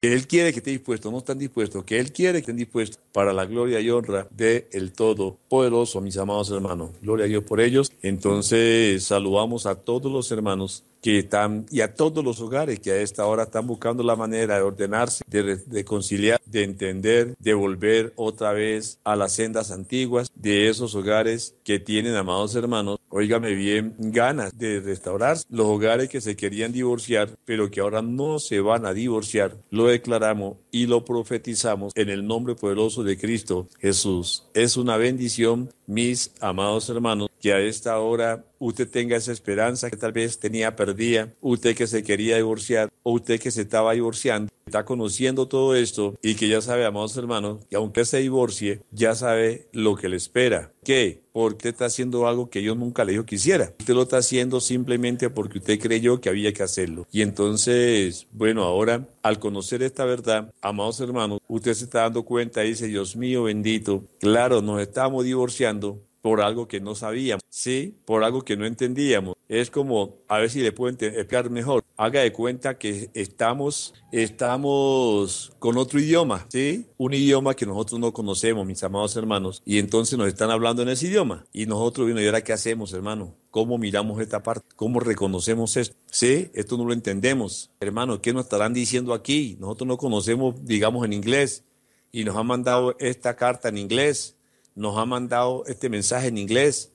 que Él quiere que esté dispuesto, no están dispuestos, que Él quiere que estén dispuestos para la gloria y honra de el Todopoderoso, mis amados hermanos. Gloria a Dios por ellos. Entonces saludamos a todos los hermanos que están, y a todos los hogares que a esta hora están buscando la manera de ordenarse, de, conciliar, de entender, de volver otra vez a las sendas antiguas de esos hogares que tienen, amados hermanos, óigame bien, ganas de restaurar los hogares que se querían divorciar, pero que ahora no se van a divorciar. Lo declaramos y lo profetizamos en el nombre poderoso de Cristo Jesús. Es una bendición, mis amados hermanos, que a esta hora usted tenga esa esperanza que tal vez tenía perdida, usted que se quería divorciar o usted que se estaba divorciando, está conociendo todo esto y que ya sabe, amados hermanos, que aunque se divorcie, ya sabe lo que le espera qué? Porque está haciendo algo que yo nunca le dijo que hiciera. Usted lo está haciendo simplemente porque usted creyó que había que hacerlo. Y entonces, bueno, ahora al conocer esta verdad, amados hermanos, usted se está dando cuenta y dice, Dios mío bendito, claro, nos estamos divorciando, por algo que no sabíamos, sí, por algo que no entendíamos. Es como, a ver si le puedo explicar mejor. Haga de cuenta que estamos, estamos con otro idioma, sí, un idioma que nosotros no conocemos, mis amados hermanos, y entonces nos están hablando en ese idioma. Y nosotros, bueno, ¿y ahora qué hacemos, hermano? ¿Cómo miramos esta parte? ¿Cómo reconocemos esto? Sí, esto no lo entendemos. Hermano, ¿qué nos estarán diciendo aquí? Nosotros no conocemos, digamos, en inglés. Y nos han mandado esta carta en inglés nos ha mandado este mensaje en inglés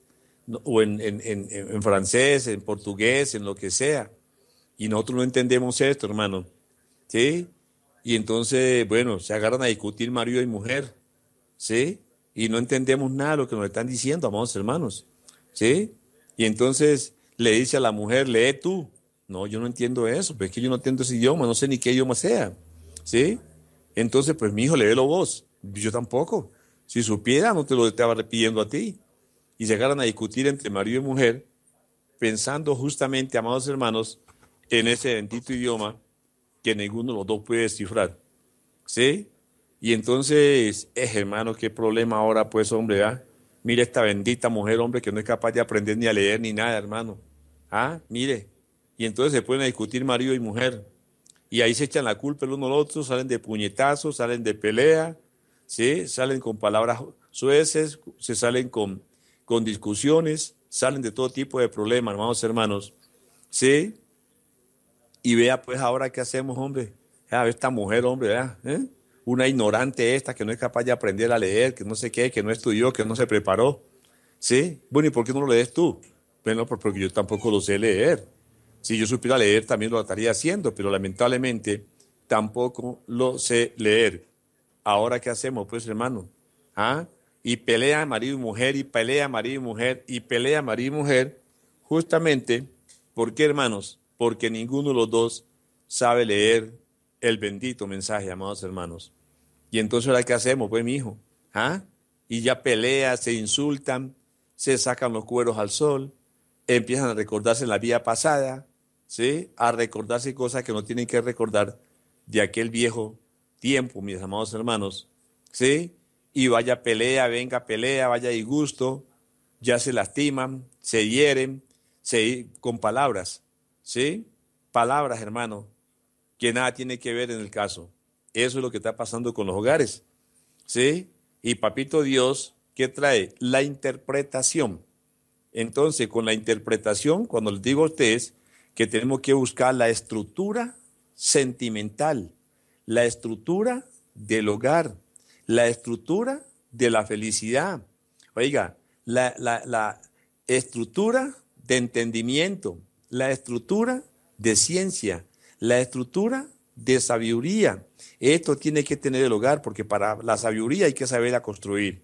o en, en, en, en, francés, en portugués, en lo que sea. Y nosotros no entendemos esto, hermano. ¿Sí? Y entonces, bueno, se agarran a discutir marido y mujer. ¿Sí? Y no entendemos nada de lo que nos están diciendo, amados hermanos. ¿Sí? Y entonces le dice a la mujer, lee tú. No, yo no entiendo eso, pues es que yo no entiendo ese idioma, no sé ni qué idioma sea. ¿Sí? Entonces, pues mi hijo, léelo vos. Yo tampoco. Si supiera, no te lo estaba repitiendo a ti. Y llegaran a discutir entre marido y mujer, pensando justamente, amados hermanos, en ese bendito idioma que ninguno de los dos puede descifrar. ¿Sí? Y entonces, eh, hermano, qué problema ahora, pues, hombre, ¿ah? Mire esta bendita mujer, hombre, que no es capaz de aprender ni a leer ni nada, hermano. Ah, mire. Y entonces se pueden discutir marido y mujer. Y ahí se echan la culpa el uno al otro, salen de puñetazos, salen de pelea, ¿sí? salen con palabras sueces, se salen con, con discusiones, salen de todo tipo de problemas, hermanos, hermanos. ¿Sí? Y vea, pues ahora qué hacemos, hombre. esta mujer, hombre, ¿eh? una ignorante esta que no es capaz de aprender a leer, que no sé qué, que no estudió, que no se preparó. ¿Sí? Bueno, ¿y por qué no lo lees tú? Bueno, pues, porque yo tampoco lo sé leer. Si yo supiera leer, también lo estaría haciendo, pero lamentablemente tampoco lo sé leer. Ahora, ¿qué hacemos, pues, hermano? ¿Ah? Y pelea marido y mujer, y pelea marido y mujer, y pelea marido y mujer, justamente, ¿por qué, hermanos? Porque ninguno de los dos sabe leer el bendito mensaje, amados hermanos. Y entonces, ¿ahora qué hacemos, pues, mi hijo? ¿Ah? Y ya pelea, se insultan, se sacan los cueros al sol, empiezan a recordarse la vida pasada, ¿sí? A recordarse cosas que no tienen que recordar de aquel viejo tiempo, mis amados hermanos, ¿sí? Y vaya pelea, venga pelea, vaya disgusto, ya se lastiman, se hieren, se, con palabras, ¿sí? Palabras, hermano, que nada tiene que ver en el caso. Eso es lo que está pasando con los hogares, ¿sí? Y papito Dios, ¿qué trae? La interpretación. Entonces, con la interpretación, cuando les digo a ustedes que tenemos que buscar la estructura sentimental, la estructura del hogar, la estructura de la felicidad. Oiga, la, estructura de entendimiento, la estructura de ciencia, la estructura de sabiduría. Esto tiene que tener el hogar porque para la sabiduría hay que saberla construir.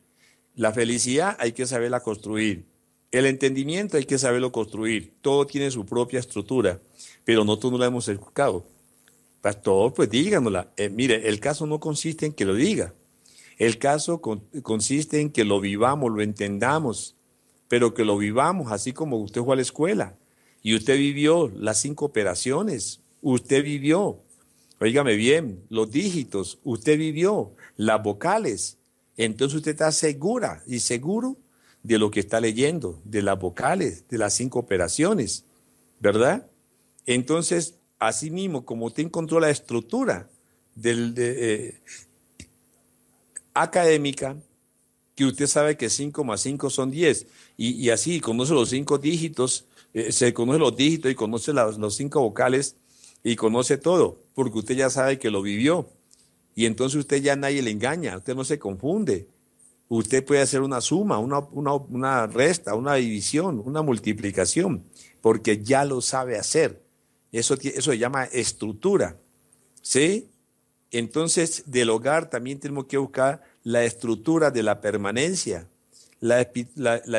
La felicidad hay que saberla construir. El entendimiento hay que saberlo construir. Todo tiene su propia estructura, pero nosotros no la hemos educado. Pastor, pues díganosla. Eh, mire, el caso no consiste en que lo diga. El caso consiste en que lo vivamos, lo entendamos, pero que lo vivamos así como usted fue a la escuela y usted vivió las cinco operaciones, usted vivió, oígame bien, los dígitos, usted vivió las vocales. Entonces usted está segura y seguro de lo que está leyendo, de las vocales, de las cinco operaciones, ¿verdad? Entonces, Asimismo, como usted encontró la estructura del, eh, académica, que usted sabe que 5 más 5 son 10, y, así conoce los cinco dígitos, eh, se conoce los dígitos y conoce los cinco vocales y conoce todo, porque usted ya sabe que lo vivió. Y entonces usted ya nadie le engaña, usted no se confunde. Usted puede hacer una suma, una resta, una división, una multiplicación, porque ya lo sabe hacer. Eso, se llama estructura. ¿Sí? Entonces, del hogar también tenemos que buscar la estructura de la permanencia, la,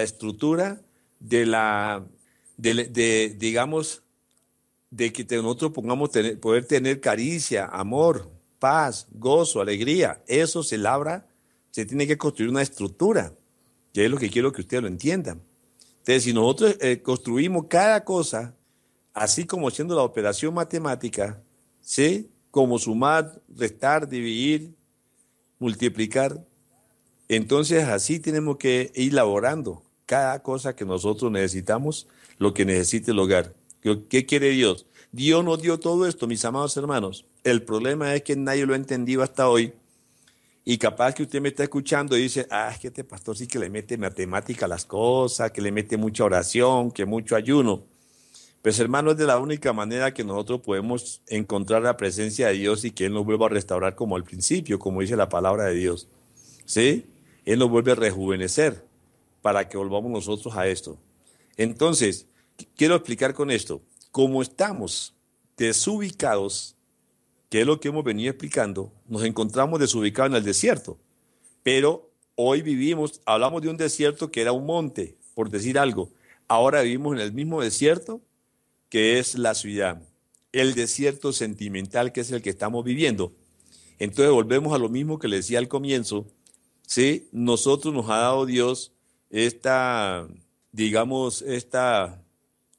estructura de la, de, digamos, de que nosotros pongamos tener, poder tener caricia, amor, paz, gozo, alegría. Eso se labra, se tiene que construir una estructura, que es lo que quiero que ustedes lo entiendan. Entonces, si nosotros eh, construimos cada cosa así como siendo la operación matemática, ¿sí? Como sumar, restar, dividir, multiplicar. Entonces así tenemos que ir elaborando cada cosa que nosotros necesitamos, lo que necesite el hogar. ¿Qué quiere Dios? Dios nos dio todo esto, mis amados hermanos. El problema es que nadie lo ha entendido hasta hoy. Y capaz que usted me está escuchando y dice, ah, es que este pastor sí que le mete matemática a las cosas, que le mete mucha oración, que mucho ayuno. Pues hermano, es de la única manera que nosotros podemos encontrar la presencia de Dios y que Él nos vuelva a restaurar como al principio, como dice la palabra de Dios. ¿Sí? Él nos vuelve a rejuvenecer para que volvamos nosotros a esto. Entonces, quiero explicar con esto, como estamos desubicados, que es lo que hemos venido explicando, nos encontramos desubicados en el desierto, pero hoy vivimos, hablamos de un desierto que era un monte, por decir algo, ahora vivimos en el mismo desierto, que es la ciudad, el desierto sentimental que es el que estamos viviendo. Entonces volvemos a lo mismo que le decía al comienzo, ¿sí? Nosotros nos ha dado Dios esta, digamos, esta,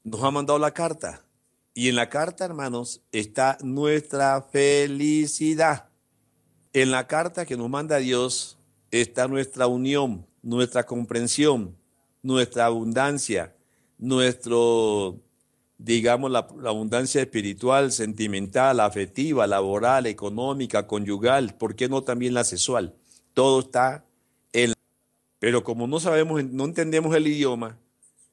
nos ha mandado la carta. Y en la carta, hermanos, está nuestra felicidad. En la carta que nos manda Dios está nuestra unión, nuestra comprensión, nuestra abundancia, nuestro digamos, la, abundancia espiritual, sentimental, afectiva, laboral, económica, conyugal, ¿por qué no también la sexual? Todo está en... La... Pero como no sabemos, no entendemos el idioma,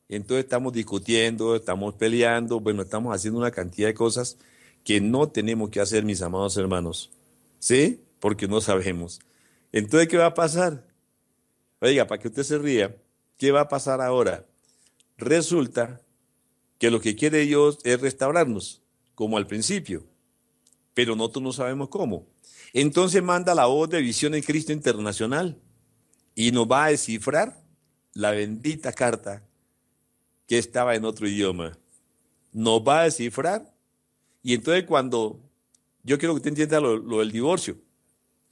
entonces estamos discutiendo, estamos peleando, bueno, estamos haciendo una cantidad de cosas que no tenemos que hacer, mis amados hermanos, ¿sí? Porque no sabemos. Entonces, ¿qué va a pasar? Oiga, para que usted se ría, ¿qué va a pasar ahora? Resulta que lo que quiere Dios es restaurarnos, como al principio, pero nosotros no sabemos cómo. Entonces manda la voz de Visión en Cristo Internacional y nos va a descifrar la bendita carta que estaba en otro idioma. Nos va a descifrar y entonces cuando, yo quiero que usted entienda lo, lo del divorcio,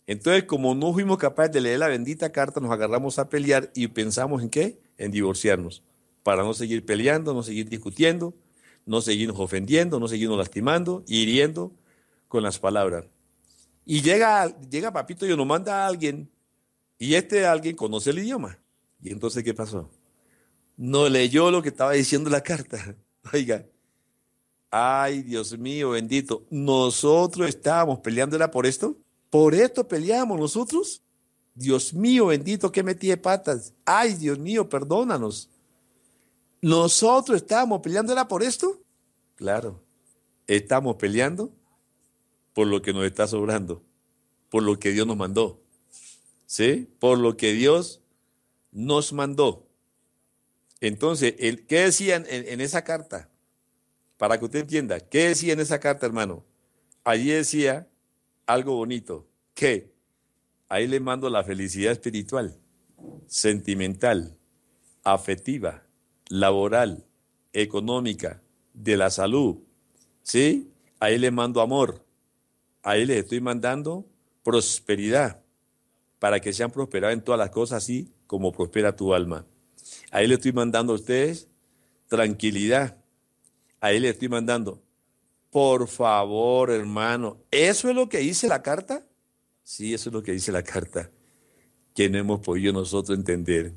entonces, como no fuimos capaces de leer la bendita carta, nos agarramos a pelear y pensamos en qué? En divorciarnos para no seguir peleando, no seguir discutiendo, no seguirnos ofendiendo, no seguirnos lastimando, hiriendo con las palabras. Y llega, llega Papito y nos manda a alguien, y este alguien conoce el idioma. ¿Y entonces qué pasó? No leyó lo que estaba diciendo la carta. Oiga, ay Dios mío, bendito, nosotros estábamos peleándola por esto. Por esto peleamos nosotros. Dios mío, bendito, que metí de patas. Ay Dios mío, perdónanos. ¿Nosotros estábamos peleando era por esto? Claro, estamos peleando por lo que nos está sobrando, por lo que Dios nos mandó, ¿sí? Por lo que Dios nos mandó. Entonces, ¿qué decían en, en esa carta? Para que usted entienda, ¿qué decía en esa carta, hermano? Allí decía algo bonito, que ahí le mando la felicidad espiritual, sentimental, afectiva, laboral, económica, de la salud, ¿sí? Ahí le mando amor, ahí les estoy mandando prosperidad, para que sean prosperados en todas las cosas, así como prospera tu alma. Ahí le estoy mandando a ustedes tranquilidad, ahí le estoy mandando, por favor, hermano, ¿eso es lo que dice la carta? Sí, eso es lo que dice la carta, que no hemos podido nosotros entender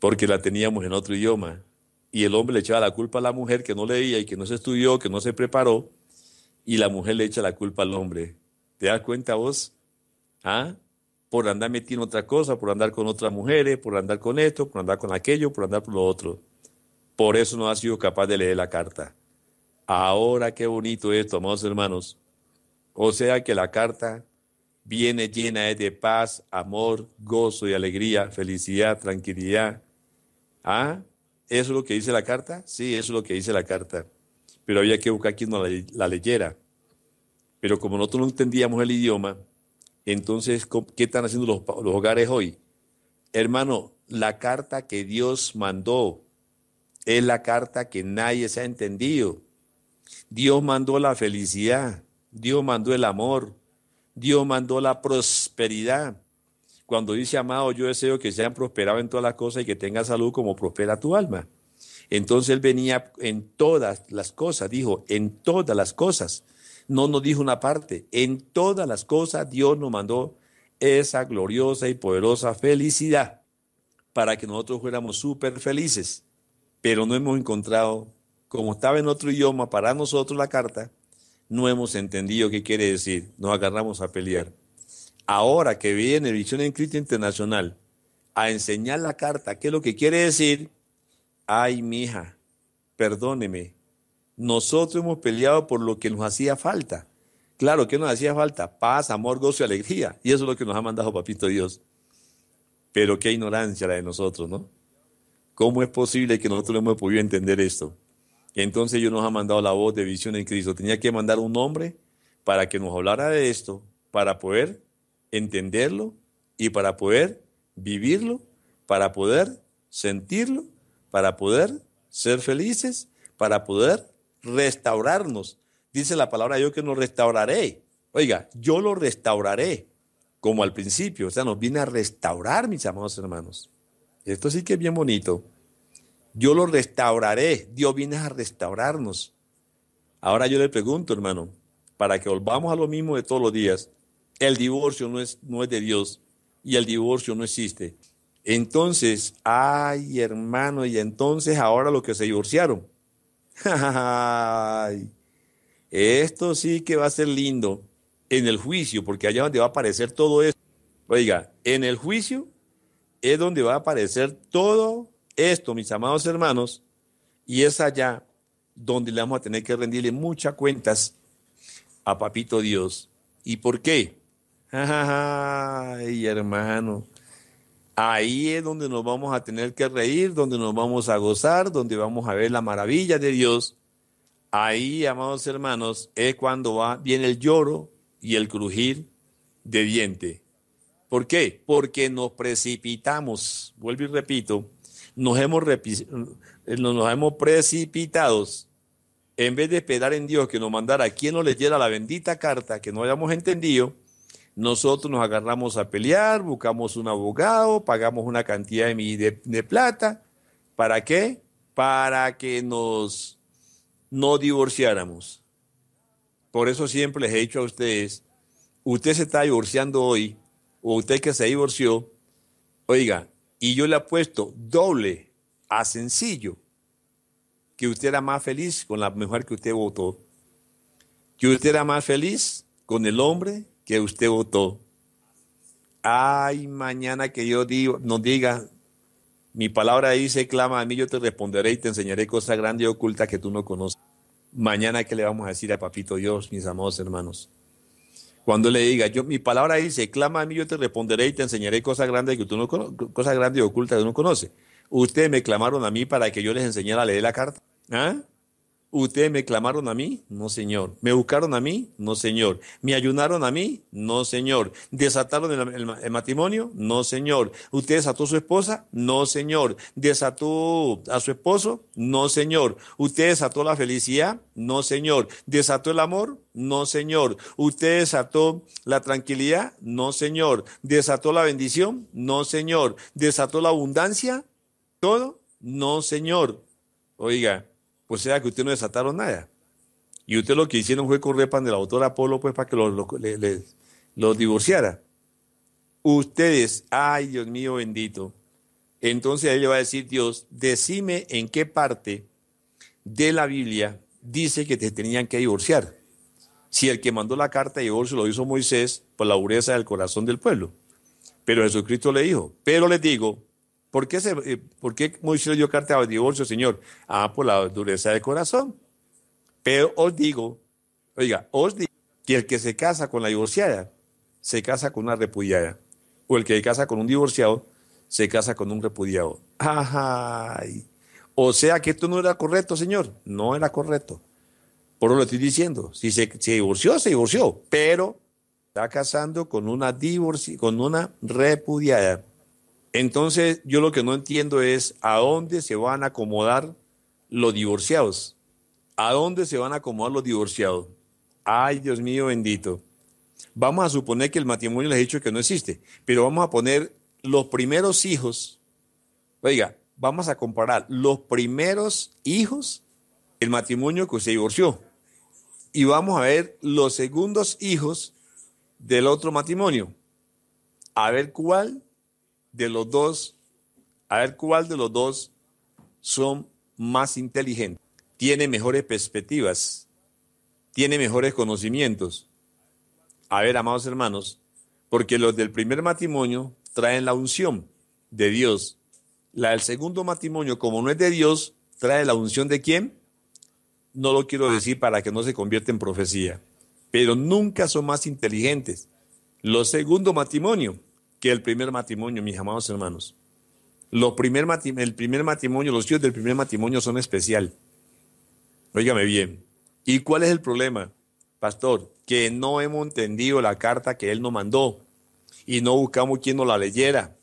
porque la teníamos en otro idioma. Y el hombre le echaba la culpa a la mujer que no leía y que no se estudió, que no se preparó, y la mujer le echa la culpa al hombre. ¿Te das cuenta vos? ¿Ah? Por andar metiendo otra cosa, por andar con otras mujeres, por andar con esto, por andar con aquello, por andar por lo otro. Por eso no ha sido capaz de leer la carta. Ahora qué bonito esto, amados hermanos. O sea que la carta viene llena eh, de paz, amor, gozo y alegría, felicidad, tranquilidad, Ah, ¿eso es lo que dice la carta? Sí, eso es lo que dice la carta. Pero había que buscar quien no la, leyera. Pero como nosotros no entendíamos el idioma, entonces, ¿qué están haciendo los hogares hoy? Hermano, la carta que Dios mandó es la carta que nadie se ha entendido. Dios mandó la felicidad, Dios mandó el amor, Dios mandó la prosperidad, cuando dice, amado, yo deseo que sean prosperados en todas las cosas y que tenga salud como prospera tu alma. Entonces él venía en todas las cosas, dijo, en todas las cosas. No nos dijo una parte, en todas las cosas Dios nos mandó esa gloriosa y poderosa felicidad para que nosotros fuéramos súper felices. Pero no hemos encontrado, como estaba en otro idioma para nosotros la carta, no hemos entendido qué quiere decir. Nos agarramos a pelear ahora que viene Visión en Cristo Internacional a enseñar la carta, ¿qué es lo que quiere decir? Ay, mija, perdóneme, nosotros hemos peleado por lo que nos hacía falta. Claro, ¿qué nos hacía falta? Paz, amor, gozo y alegría. Y eso es lo que nos ha mandado Papito Dios. Pero qué ignorancia la de nosotros, ¿no? ¿Cómo es posible que nosotros no hemos podido entender esto? Entonces Dios nos ha mandado la voz de visión en Cristo. Tenía que mandar un hombre para que nos hablara de esto, para poder entenderlo y para poder vivirlo, para poder sentirlo, para poder ser felices, para poder restaurarnos. Dice la palabra yo que nos restauraré. Oiga, yo lo restauraré como al principio. O sea, nos viene a restaurar, mis amados hermanos. Esto sí que es bien bonito. Yo lo restauraré. Dios viene a restaurarnos. Ahora yo le pregunto, hermano, para que volvamos a lo mismo de todos los días el divorcio no es, no es de Dios y el divorcio no existe. Entonces, ay hermano, y entonces ahora los que se divorciaron. Ay, esto sí que va a ser lindo en el juicio, porque allá donde va a aparecer todo esto. Oiga, en el juicio es donde va a aparecer todo esto, mis amados hermanos, y es allá donde le vamos a tener que rendirle muchas cuentas a Papito Dios. ¿Y por qué? Ay, hermano. Ahí es donde nos vamos a tener que reír, donde nos vamos a gozar, donde vamos a ver la maravilla de Dios. Ahí, amados hermanos, es cuando va, viene el lloro y el crujir de diente. ¿Por qué? Porque nos precipitamos. Vuelvo y repito, nos hemos, nos hemos precipitados. En vez de esperar en Dios que nos mandara quien nos leyera la bendita carta que no hayamos entendido, nosotros nos agarramos a pelear, buscamos un abogado, pagamos una cantidad de, plata. ¿Para qué? Para que nos no divorciáramos. Por eso siempre les he dicho a ustedes, usted se está divorciando hoy, o usted que se divorció, oiga, y yo le apuesto doble a sencillo que usted era más feliz con la mejor que usted votó, que usted era más feliz con el hombre que usted votó. Ay, mañana que yo digo, nos diga, mi palabra dice, clama a mí, yo te responderé y te enseñaré cosas grandes y ocultas que tú no conoces. Mañana, que le vamos a decir a Papito Dios, mis amados hermanos? Cuando le diga, yo, mi palabra dice, clama a mí, yo te responderé y te enseñaré cosas grandes que cosas grandes y ocultas que tú no conoces. Ustedes me clamaron a mí para que yo les enseñara a leer la carta. ¿Ah? ¿Ustedes me clamaron a mí? No, Señor. ¿Me buscaron a mí? No, Señor. ¿Me ayunaron a mí? No, Señor. ¿Desataron el, matrimonio? No, Señor. ¿Usted desató su esposa? No, Señor. ¿Desató a su esposo? No, Señor. ¿Usted desató la felicidad? No, Señor. ¿Desató el amor? No, Señor. ¿Usted desató la tranquilidad? No, Señor. ¿Desató la bendición? No, Señor. ¿Desató la abundancia? ¿Todo? No, Señor. Oiga, pues sea que usted no desataron nada. Y usted lo que hicieron fue correr de la autor Apolo, pues para que los, divorciara. Ustedes, ay Dios mío bendito. Entonces ahí le va a decir Dios, decime en qué parte de la Biblia dice que te tenían que divorciar. Si el que mandó la carta de divorcio lo hizo Moisés por la dureza del corazón del pueblo. Pero Jesucristo le dijo, pero les digo ¿Por qué, se, eh, ¿por qué carta de divorcio, Señor? Ah, por la dureza de corazón. Pero os digo, oiga, os digo que el que se casa con la divorciada, se casa con una repudiada. O el que se casa con un divorciado, se casa con un repudiado. Ay. O sea que esto no era correcto, Señor. No era correcto. Por eso lo estoy diciendo. Si se, divorció, se divorció. Pero está casando con una, divorci con una repudiada. Entonces, yo lo que no entiendo es a dónde se van a acomodar los divorciados. ¿A dónde se van a acomodar los divorciados? Ay, Dios mío bendito. Vamos a suponer que el matrimonio les he dicho que no existe, pero vamos a poner los primeros hijos. Oiga, vamos a comparar los primeros hijos, el matrimonio que se divorció, y vamos a ver los segundos hijos del otro matrimonio. A ver cuál de los dos, a ver cuál de los dos son más inteligentes, tiene mejores perspectivas, tiene mejores conocimientos. A ver, amados hermanos, porque los del primer matrimonio traen la unción de Dios. La del segundo matrimonio, como no es de Dios, trae la unción de quién? No lo quiero decir para que no se convierta en profecía, pero nunca son más inteligentes. Los segundo matrimonio, que el primer matrimonio, mis amados hermanos. Lo primer el primer matrimonio, los hijos del primer matrimonio son especial. Óigame bien. ¿Y cuál es el problema, pastor? Que no hemos entendido la carta que él nos mandó y no buscamos quien nos la leyera.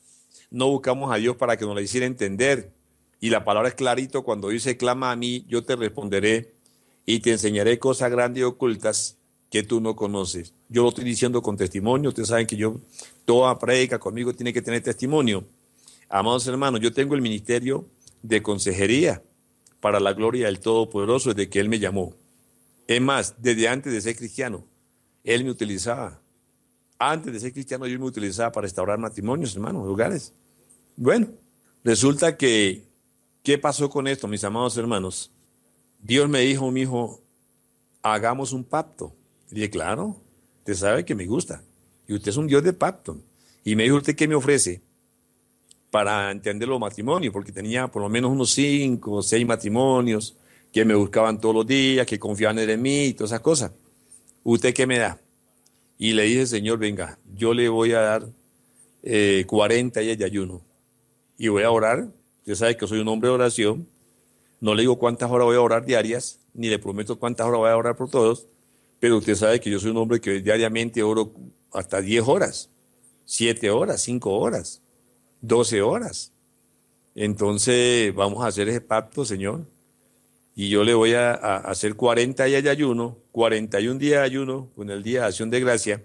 No buscamos a Dios para que nos la hiciera entender. Y la palabra es clarito cuando dice, clama a mí, yo te responderé y te enseñaré cosas grandes y ocultas que tú no conoces. Yo lo estoy diciendo con testimonio, ustedes saben que yo, toda predica conmigo tiene que tener testimonio. Amados hermanos, yo tengo el ministerio de consejería para la gloria del Todopoderoso desde que Él me llamó. Es más, desde antes de ser cristiano, Él me utilizaba. Antes de ser cristiano, yo me utilizaba para restaurar matrimonios, hermanos, lugares. Bueno, resulta que, ¿qué pasó con esto, mis amados hermanos? Dios me dijo, mi hijo, hagamos un pacto Dije, claro, usted sabe que me gusta. Y usted es un Dios de pacto. Y me dijo, ¿usted qué me ofrece? Para entender los matrimonios, porque tenía por lo menos unos cinco o seis matrimonios que me buscaban todos los días, que confiaban en mí y todas esas cosas. ¿Usted qué me da? Y le dije, Señor, venga, yo le voy a dar 40 eh, días de ayuno y voy a orar. Usted sabe que soy un hombre de oración. No le digo cuántas horas voy a orar diarias, ni le prometo cuántas horas voy a orar por todos, pero usted sabe que yo soy un hombre que diariamente oro hasta 10 horas, 7 horas, 5 horas, 12 horas. Entonces vamos a hacer ese pacto, Señor. Y yo le voy a, hacer 40 días de ayuno, 41 días de ayuno con el día de acción de gracia.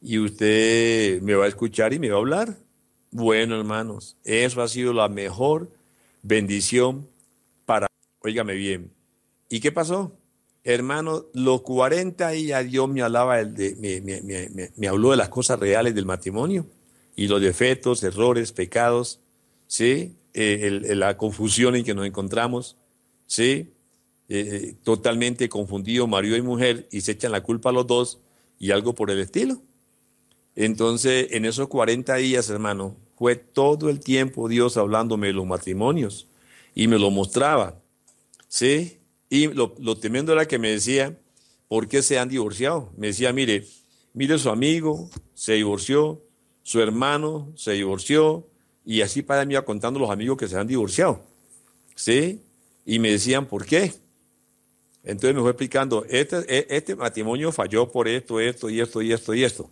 Y usted me va a escuchar y me va a hablar. Bueno, hermanos, eso ha sido la mejor bendición para, óigame bien. ¿Y qué pasó? hermano, los 40 días Dios me hablaba, de, me, habló de las cosas reales del matrimonio y los defectos, errores, pecados, ¿sí? Eh, la confusión en que nos encontramos, ¿sí? Eh, eh, totalmente confundido marido y mujer y se echan la culpa a los dos y algo por el estilo. Entonces, en esos 40 días, hermano, fue todo el tiempo Dios hablándome de los matrimonios y me lo mostraba, ¿sí? Y lo, tremendo era que me decía, ¿por qué se han divorciado? Me decía, mire, mire su amigo, se divorció, su hermano se divorció, y así para mí iba contando los amigos que se han divorciado. ¿Sí? Y me decían, ¿por qué? Entonces me fue explicando, este, e, este matrimonio falló por esto, esto y esto y esto y esto.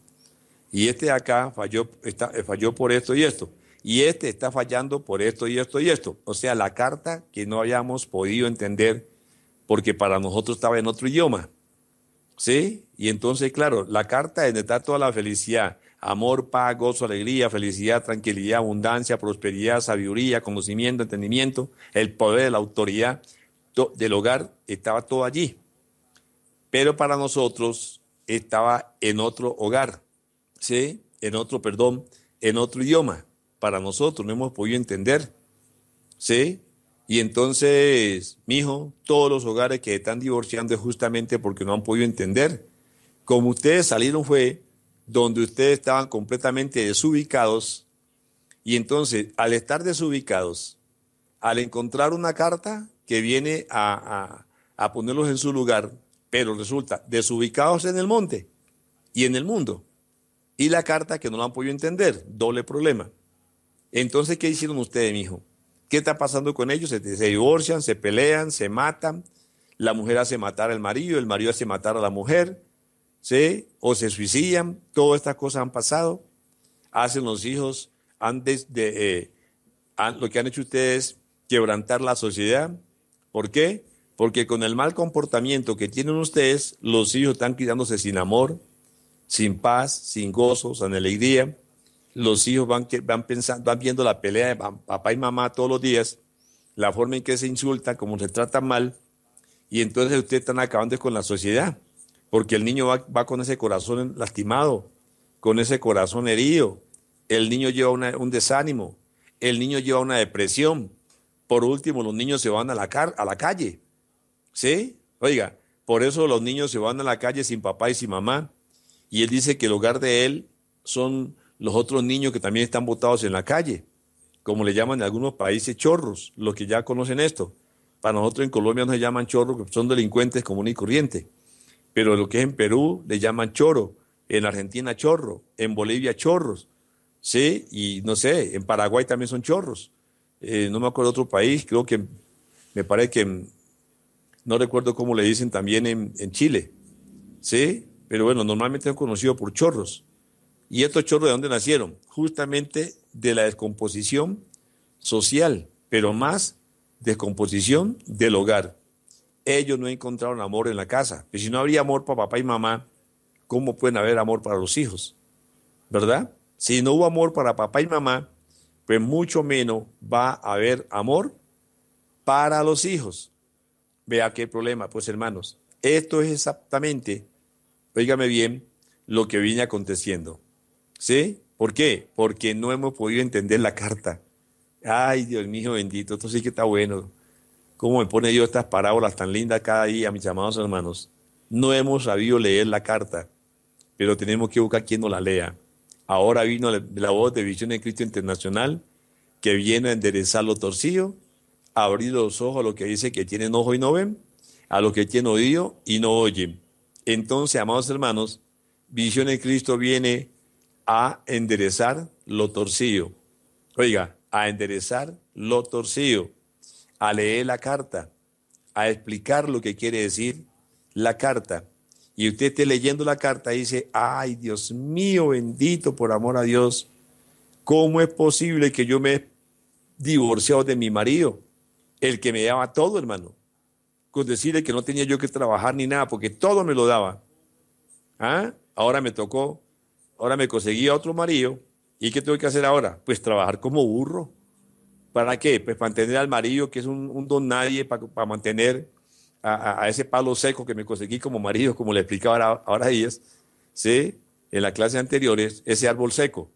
Y este acá falló, está, eh, falló por esto y esto. Y este está fallando por esto y esto y esto. O sea, la carta que no habíamos podido entender porque para nosotros estaba en otro idioma. ¿Sí? Y entonces, claro, la carta es está toda la felicidad, amor, paz, gozo, alegría, felicidad, tranquilidad, abundancia, prosperidad, sabiduría, conocimiento, entendimiento, el poder, la autoridad del hogar, estaba todo allí. Pero para nosotros estaba en otro hogar, ¿sí? En otro, perdón, en otro idioma. Para nosotros no hemos podido entender, ¿sí? Y entonces, mijo, todos los hogares que están divorciando es justamente porque no han podido entender. Como ustedes salieron fue donde ustedes estaban completamente desubicados. Y entonces, al estar desubicados, al encontrar una carta que viene a, ponerlos en su lugar, pero resulta desubicados en el monte y en el mundo. Y la carta que no la han podido entender, doble problema. Entonces, ¿qué hicieron ustedes, mijo? ¿Qué está pasando con ellos? Se, divorcian, se pelean, se matan. La mujer hace matar al marido, el marido hace matar a la mujer, ¿sí? O se suicidan. Todas estas cosas han pasado. Hacen los hijos antes de. Eh, lo que han hecho ustedes quebrantar la sociedad. ¿Por qué? Porque con el mal comportamiento que tienen ustedes, los hijos están quedándose sin amor, sin paz, sin gozo, sin alegría los hijos van, van, pensando, van viendo la pelea de papá y mamá todos los días, la forma en que se insulta, cómo se trata mal, y entonces ustedes están acabando con la sociedad, porque el niño va, con ese corazón lastimado, con ese corazón herido, el niño lleva un desánimo, el niño lleva una depresión, por último los niños se van a la, a la calle, ¿sí? Oiga, por eso los niños se van a la calle sin papá y sin mamá, y él dice que el hogar de él son los otros niños que también están botados en la calle, como le llaman en algunos países chorros, los que ya conocen esto. Para nosotros en Colombia no se llaman chorros, son delincuentes común y corriente. Pero lo que es en Perú le llaman choro, en Argentina chorro, en Bolivia chorros, ¿sí? Y no sé, en Paraguay también son chorros. Eh, no me acuerdo otro país, creo que me parece que no recuerdo cómo le dicen también en, Chile, ¿sí? Pero bueno, normalmente son conocido por chorros. ¿Y estos chorros de dónde nacieron? Justamente de la descomposición social, pero más descomposición del hogar. Ellos no encontraron amor en la casa. Y si no habría amor para papá y mamá, ¿cómo pueden haber amor para los hijos? ¿Verdad? Si no hubo amor para papá y mamá, pues mucho menos va a haber amor para los hijos. Vea qué problema, pues hermanos. Esto es exactamente, oígame bien, lo que viene aconteciendo. ¿Sí? ¿Por qué? Porque no hemos podido entender la carta. Ay, Dios mío bendito, esto sí que está bueno. ¿Cómo me pone Dios estas parábolas tan lindas cada día, mis amados hermanos? No hemos sabido leer la carta, pero tenemos que buscar quien no la lea. Ahora vino la voz de Visión de Cristo Internacional, que viene a enderezar los torcido, a abrir los ojos a los que dice que tienen ojo y no ven, a los que tienen oído y no oyen. Entonces, amados hermanos, Visión de Cristo viene a enderezar lo torcido. Oiga, a enderezar lo torcido, a leer la carta, a explicar lo que quiere decir la carta. Y usted esté leyendo la carta y dice, ay Dios mío, bendito por amor a Dios, ¿cómo es posible que yo me he divorciado de mi marido? El que me daba todo, hermano. Con decirle que no tenía yo que trabajar ni nada, porque todo me lo daba. ¿Ah? Ahora me tocó ahora me conseguí a otro marido. ¿Y qué tengo que hacer ahora? Pues trabajar como burro. ¿Para qué? Pues mantener al marido, que es un, don nadie, para mantener a, ese palo seco que me conseguí como marido, como le explicaba ahora, a ellas, ¿sí? en la clase anteriores, ese árbol seco.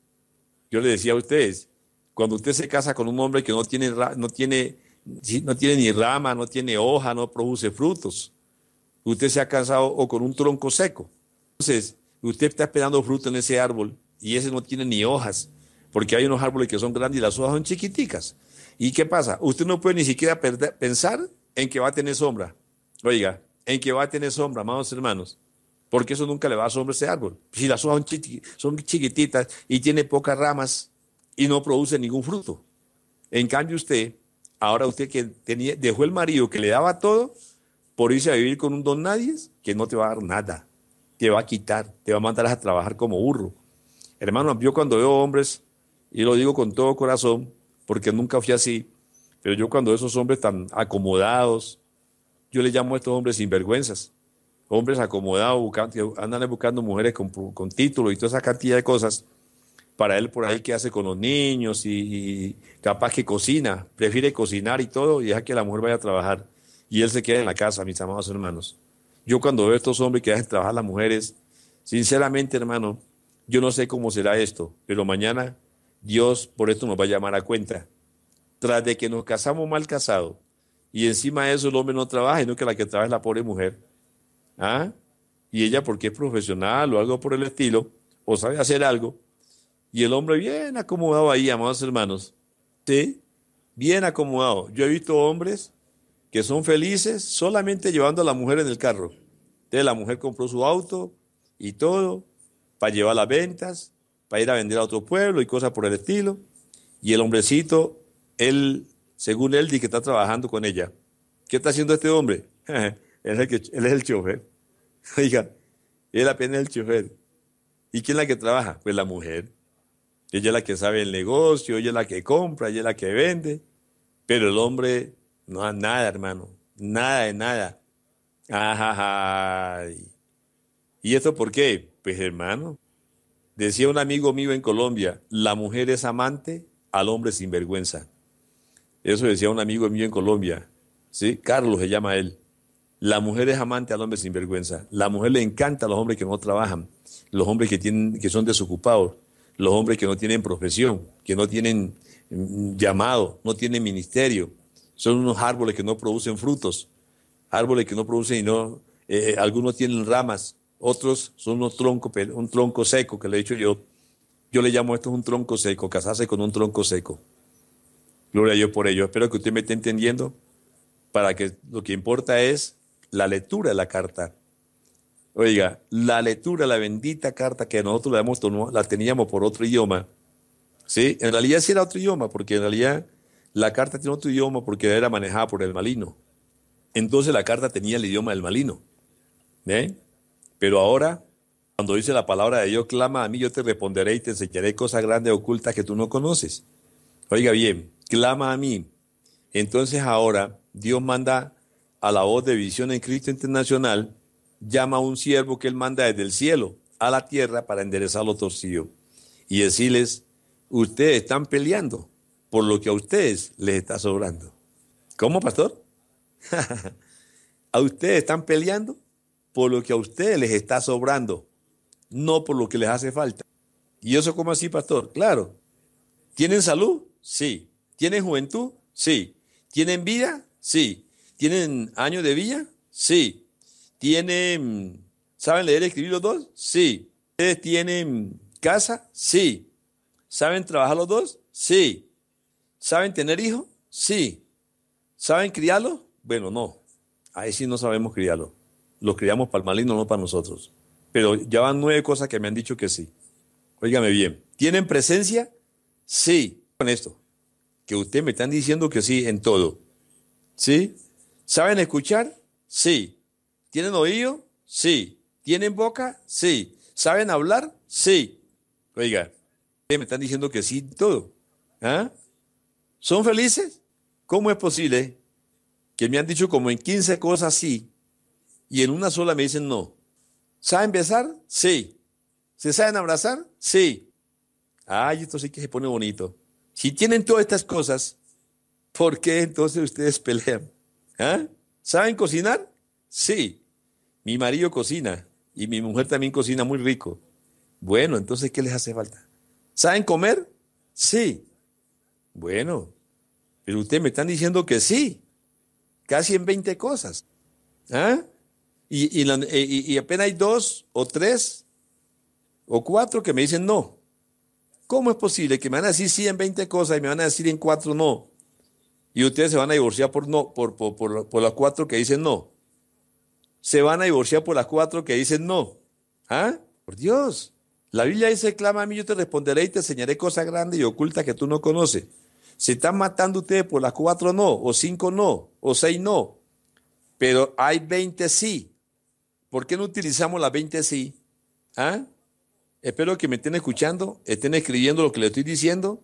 Yo le decía a ustedes, cuando usted se casa con un hombre que no tiene, no tiene, no tiene ni rama, no tiene hoja, no produce frutos, usted se ha casado o con un tronco seco. Entonces, usted está esperando fruto en ese árbol y ese no tiene ni hojas, porque hay unos árboles que son grandes y las hojas son chiquiticas. ¿Y qué pasa? Usted no puede ni siquiera pensar en que va a tener sombra. Oiga, en que va a tener sombra, amados hermanos, porque eso nunca le va a sombra ese árbol. Si las hojas son chiquititas y tiene pocas ramas y no produce ningún fruto. En cambio usted, ahora usted que dejó el marido que le daba todo por irse a vivir con un don nadie, que no te va a dar nada te va a quitar, te va a mandar a trabajar como burro. Hermano, yo cuando veo hombres, y lo digo con todo corazón, porque nunca fui así, pero yo cuando esos hombres tan acomodados, yo les llamo a estos hombres sinvergüenzas, hombres acomodados, buscando, andan buscando mujeres con, con títulos y toda esa cantidad de cosas, para él por ahí que hace con los niños y, capaz que cocina, prefiere cocinar y todo y deja que la mujer vaya a trabajar y él se queda en la casa, mis amados hermanos. Yo cuando veo a estos hombres que hacen trabajar a las mujeres, sinceramente, hermano, yo no sé cómo será esto, pero mañana Dios por esto nos va a llamar a cuenta. Tras de que nos casamos mal casados y encima de eso el hombre no trabaja, sino que la que trabaja es la pobre mujer. ¿Ah? Y ella porque es profesional o algo por el estilo, o sabe hacer algo, y el hombre bien acomodado ahí, amados hermanos. te Bien acomodado. Yo he visto hombres que son felices solamente llevando a la mujer en el carro. Entonces la mujer compró su auto y todo para llevar las ventas, para ir a vender a otro pueblo y cosas por el estilo. Y el hombrecito, él, según él, dice que está trabajando con ella. ¿Qué está haciendo este hombre? él, es el que, él es el chofer. Oiga, él apenas es el chofer. ¿Y quién es la que trabaja? Pues la mujer. Ella es la que sabe el negocio, ella es la que compra, ella es la que vende. Pero el hombre no, nada, hermano. Nada de nada. Ajá. ¿Y esto por qué? Pues, hermano, decía un amigo mío en Colombia, la mujer es amante, al hombre sin vergüenza. Eso decía un amigo mío en Colombia, ¿sí? Carlos se llama él. La mujer es amante al hombre sin vergüenza. La mujer le encanta a los hombres que no trabajan, los hombres que, tienen, que son desocupados, los hombres que no tienen profesión, que no tienen mm, llamado, no tienen ministerio, son unos árboles que no producen frutos, árboles que no producen y no, eh, eh, algunos tienen ramas, otros son unos troncos, un tronco seco, que le he dicho yo, yo le llamo esto un tronco seco, casarse con un tronco seco. Gloria a Dios por ello. Espero que usted me esté entendiendo para que lo que importa es la lectura de la carta. Oiga, la lectura, la bendita carta que nosotros le hemos la teníamos por otro idioma. ¿sí? En realidad sí era otro idioma, porque en realidad la carta tiene otro idioma porque era manejada por el malino. Entonces la carta tenía el idioma del malino. ¿eh? Pero ahora, cuando dice la palabra de Dios, clama a mí, yo te responderé y te enseñaré cosas grandes ocultas que tú no conoces. Oiga bien, clama a mí. Entonces ahora Dios manda a la voz de visión en Cristo Internacional, llama a un siervo que él manda desde el cielo a la tierra para enderezar los torcido y decirles, ustedes están peleando por lo que a ustedes les está sobrando. ¿Cómo, pastor? a ustedes están peleando por lo que a ustedes les está sobrando, no por lo que les hace falta. ¿Y eso cómo así, pastor? Claro. ¿Tienen salud? Sí. ¿Tienen juventud? Sí. ¿Tienen vida? Sí. ¿Tienen años de vida? Sí. ¿Tienen, saben leer y escribir los dos? Sí. ¿Ustedes tienen casa? Sí. ¿Saben trabajar los dos? Sí. ¿Saben tener hijos? Sí. ¿Saben criarlo, Bueno, no. Ahí sí no sabemos criarlo. Los criamos para el maligno, no para nosotros. Pero ya van nueve cosas que me han dicho que sí. Óigame bien. ¿Tienen presencia? Sí. Con esto. Que ustedes me están diciendo que sí en todo. ¿Sí? ¿Saben escuchar? Sí. ¿Tienen oído? Sí. ¿Tienen boca? Sí. ¿Saben hablar? Sí. Oiga, me están diciendo que sí en todo. ¿Ah? ¿Son felices? ¿Cómo es posible que me han dicho como en 15 cosas sí y en una sola me dicen no? ¿Saben besar? Sí. ¿Se saben abrazar? Sí. Ay, esto sí que se pone bonito. Si tienen todas estas cosas, ¿por qué entonces ustedes pelean? ¿Ah? ¿Saben cocinar? Sí. Mi marido cocina y mi mujer también cocina muy rico. Bueno, entonces, ¿qué les hace falta? ¿Saben comer? Sí. Bueno, pero ustedes me están diciendo que sí, casi en 20 cosas. ¿Ah? Eh, y, y, apenas hay dos o tres o cuatro que me dicen no. ¿Cómo es posible que me van a decir sí en 20 cosas y me van a decir en cuatro no? Y ustedes se van a divorciar por, no, por, por, las cuatro que dicen no. Se van a divorciar por las cuatro que dicen no. ¿Ah? Por Dios. La Biblia dice, clama a mí, yo te responderé y te enseñaré cosas grandes y ocultas que tú no conoces. Se están matando ustedes por las cuatro no, o cinco no, o seis no. Pero hay 20 sí. ¿Por qué no utilizamos las 20 sí? ¿Ah? Espero que me estén escuchando, estén escribiendo lo que le estoy diciendo,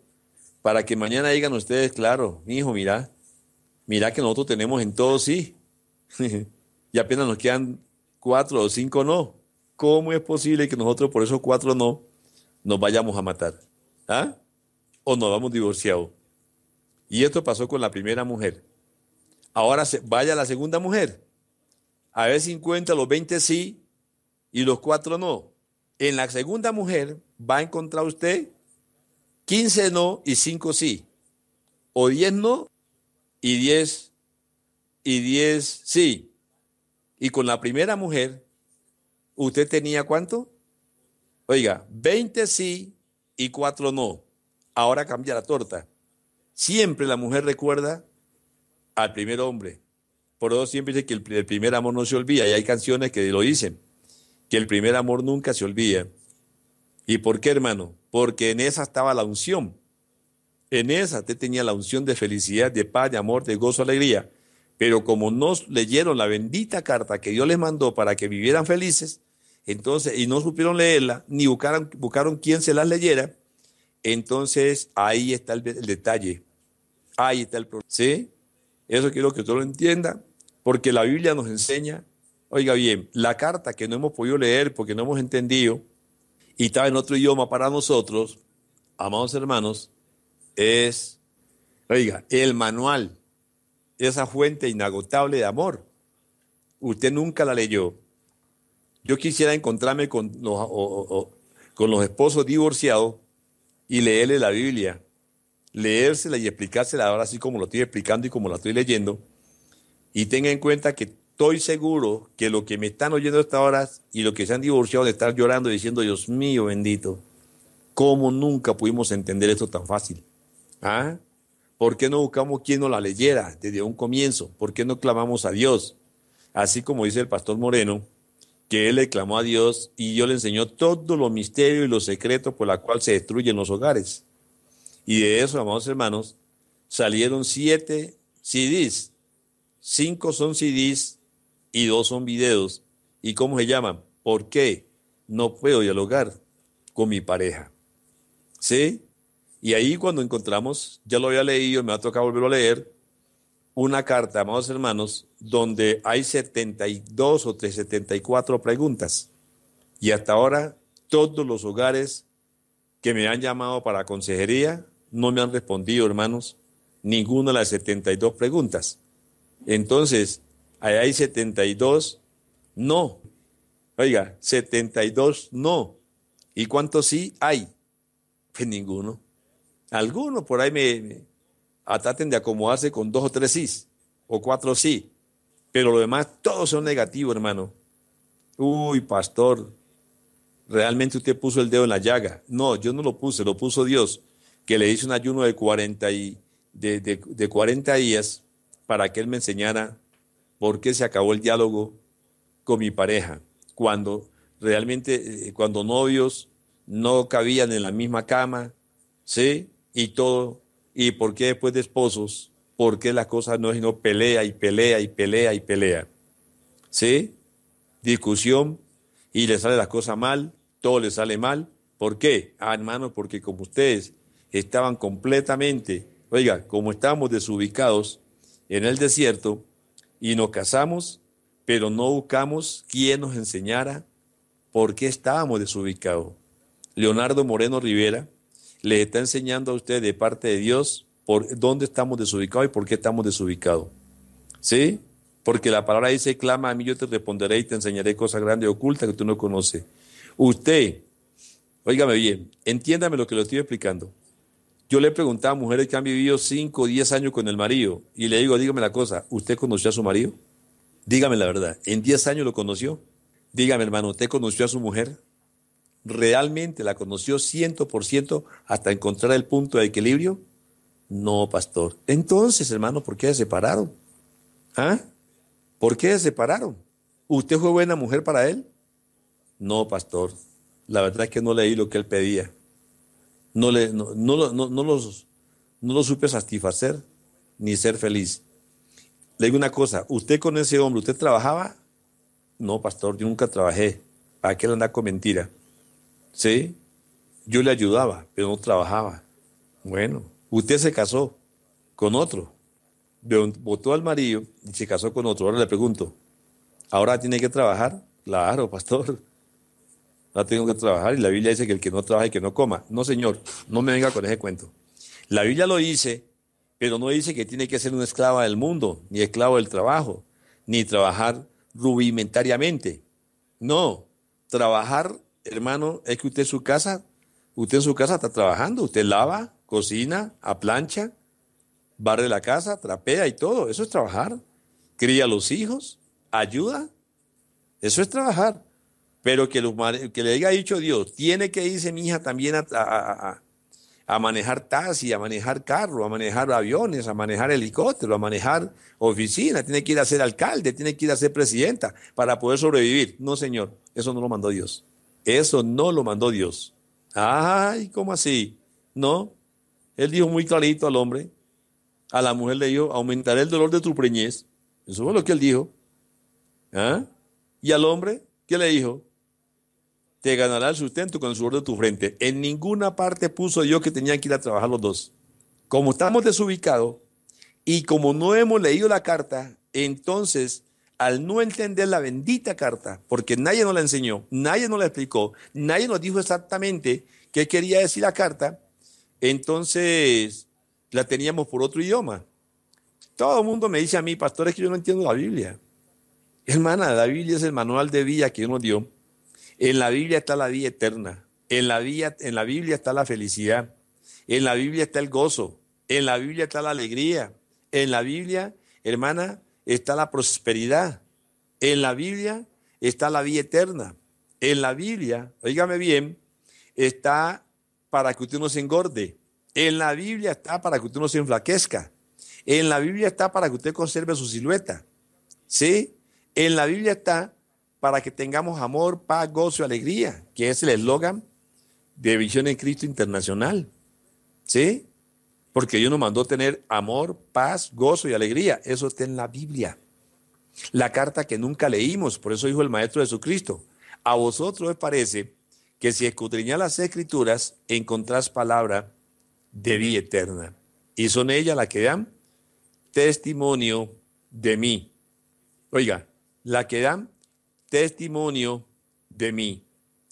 para que mañana digan ustedes, claro, mi hijo, mira, mira que nosotros tenemos en todo sí. y apenas nos quedan cuatro o cinco no. ¿Cómo es posible que nosotros por esos cuatro no nos vayamos a matar? ¿Ah? O nos vamos divorciados. Y esto pasó con la primera mujer. Ahora vaya a la segunda mujer. A ver si encuentra los 20 sí y los 4 no. En la segunda mujer va a encontrar usted 15 no y 5 sí. O 10 no y 10 y 10 sí. Y con la primera mujer, ¿usted tenía cuánto? Oiga, 20 sí y 4 no. Ahora cambia la torta. Siempre la mujer recuerda al primer hombre. Por eso siempre dice que el, primer amor no se olvida, y hay canciones que lo dicen, que el primer amor nunca se olvida. ¿Y por qué, hermano? Porque en esa estaba la unción. En esa te tenía la unción de felicidad, de paz, de amor, de gozo, alegría. Pero como no leyeron la bendita carta que Dios les mandó para que vivieran felices, entonces, y no supieron leerla, ni buscaron, buscaron quien se las leyera, entonces ahí está el detalle. Ahí está el problema. ¿Sí? Eso quiero que usted lo entienda, porque la Biblia nos enseña, oiga bien, la carta que no hemos podido leer porque no hemos entendido y estaba en otro idioma para nosotros, amados hermanos, es, oiga, el manual, esa fuente inagotable de amor. Usted nunca la leyó. Yo quisiera encontrarme con los, con los esposos divorciados y leerle la Biblia leérsela y explicársela ahora así como lo estoy explicando y como la estoy leyendo. Y tenga en cuenta que estoy seguro que lo que me están oyendo hasta ahora y lo que se han divorciado de estar llorando y diciendo, Dios mío bendito, ¿cómo nunca pudimos entender esto tan fácil? ¿Ah? ¿Por qué no buscamos quien no la leyera desde un comienzo? ¿Por qué no clamamos a Dios? Así como dice el pastor Moreno, que él le clamó a Dios y yo le enseñó todos los misterios y los secretos por la cual se destruyen los hogares. Y de eso, amados hermanos, salieron siete CDs. Cinco son CDs y dos son videos. ¿Y cómo se llaman? ¿Por qué no puedo dialogar con mi pareja? ¿Sí? Y ahí cuando encontramos, ya lo había leído, me ha tocado volverlo a leer, una carta, amados hermanos, donde hay 72 o 374 preguntas. Y hasta ahora, todos los hogares que me han llamado para consejería no me han respondido, hermanos, ninguna de las 72 preguntas. Entonces, hay 72 no. Oiga, 72 no. ¿Y cuántos sí hay? Pues ninguno. Algunos por ahí me, traten de acomodarse con dos o tres sí o cuatro sí. Pero lo demás, todos son negativos, hermano. Uy, pastor, realmente usted puso el dedo en la llaga. No, yo no lo puse, lo puso Dios que le hice un ayuno de 40, de, días para que él me enseñara por qué se acabó el diálogo con mi pareja, cuando realmente, eh, cuando novios no cabían en la misma cama, ¿sí? Y todo, y por qué después de esposos, por qué las cosas no, es, no pelea y pelea y pelea y pelea, ¿sí? Discusión y le sale la cosa mal, todo le sale mal. ¿Por qué? Ah, hermano, porque como ustedes estaban completamente, oiga, como estábamos desubicados en el desierto y nos casamos, pero no buscamos quien nos enseñara por qué estábamos desubicados. Leonardo Moreno Rivera les está enseñando a ustedes de parte de Dios por dónde estamos desubicados y por qué estamos desubicados. ¿Sí? Porque la palabra dice, clama a mí, yo te responderé y te enseñaré cosas grandes y ocultas que tú no conoces. Usted, óigame bien, entiéndame lo que le estoy explicando. Yo le preguntaba a mujeres que han vivido 5 o 10 años con el marido y le digo, dígame la cosa, ¿usted conoció a su marido? Dígame la verdad, ¿en 10 años lo conoció? Dígame hermano, ¿usted conoció a su mujer? ¿Realmente la conoció 100% hasta encontrar el punto de equilibrio? No, pastor. Entonces, hermano, ¿por qué se separaron? ¿Ah? ¿Por qué se separaron? ¿Usted fue buena mujer para él? No, pastor. La verdad es que no leí lo que él pedía no, le, no, no, los, no lo supe satisfacer ni ser feliz. Le digo una cosa, usted con ese hombre, ¿usted trabajaba? No, pastor, yo nunca trabajé. ¿Para qué le anda con mentira? ¿Sí? Yo le ayudaba, pero no trabajaba. Bueno, usted se casó con otro. Votó al marido y se casó con otro. Ahora le pregunto, ¿ahora tiene que trabajar? Claro, pastor la tengo que trabajar y la Biblia dice que el que no trabaja y que no coma. No, señor, no me venga con ese cuento. La Biblia lo dice, pero no dice que tiene que ser una esclava del mundo, ni esclavo del trabajo, ni trabajar rudimentariamente. No, trabajar, hermano, es que usted en su casa, usted en su casa está trabajando, usted lava, cocina, aplancha, barre la casa, trapea y todo. Eso es trabajar. Cría a los hijos, ayuda. Eso es trabajar. Pero que, le haya dicho Dios, tiene que irse mi hija también a, manejar taxi, a manejar carro, a manejar aviones, a manejar helicóptero, a manejar oficina, tiene que ir a ser alcalde, tiene que ir a ser presidenta para poder sobrevivir. No, señor, eso no lo mandó Dios. Eso no lo mandó Dios. Ay, ¿cómo así? No, él dijo muy clarito al hombre, a la mujer le dijo, aumentaré el dolor de tu preñez. Eso fue lo que él dijo. ¿Ah? Y al hombre, ¿qué le dijo? te ganará el sustento con el sudor de tu frente. En ninguna parte puso Dios que tenían que ir a trabajar los dos. Como estamos desubicados y como no hemos leído la carta, entonces al no entender la bendita carta, porque nadie nos la enseñó, nadie nos la explicó, nadie nos dijo exactamente qué quería decir la carta, entonces la teníamos por otro idioma. Todo el mundo me dice a mí, pastores, que yo no entiendo la Biblia. Hermana, la Biblia es el manual de vida que Dios nos dio en la Biblia está la vida eterna, en la, Biblia, en la Biblia está la felicidad, en la Biblia está el gozo, en la Biblia está la alegría, en la Biblia, hermana, está la prosperidad, en la Biblia está la vida eterna, en la Biblia, oígame bien, está para que usted no se engorde, en la Biblia está para que usted no se enflaquezca, en la Biblia está para que usted conserve su silueta, ¿sí? En la Biblia está para que tengamos amor, paz, gozo y alegría, que es el eslogan de Visión en Cristo Internacional. ¿Sí? Porque Dios nos mandó tener amor, paz, gozo y alegría. Eso está en la Biblia. La carta que nunca leímos, por eso dijo el Maestro Jesucristo. A vosotros os parece que si escudriñáis las escrituras, encontrás palabra de vida eterna. Y son ellas las que dan testimonio de mí. Oiga, la que dan testimonio de mí.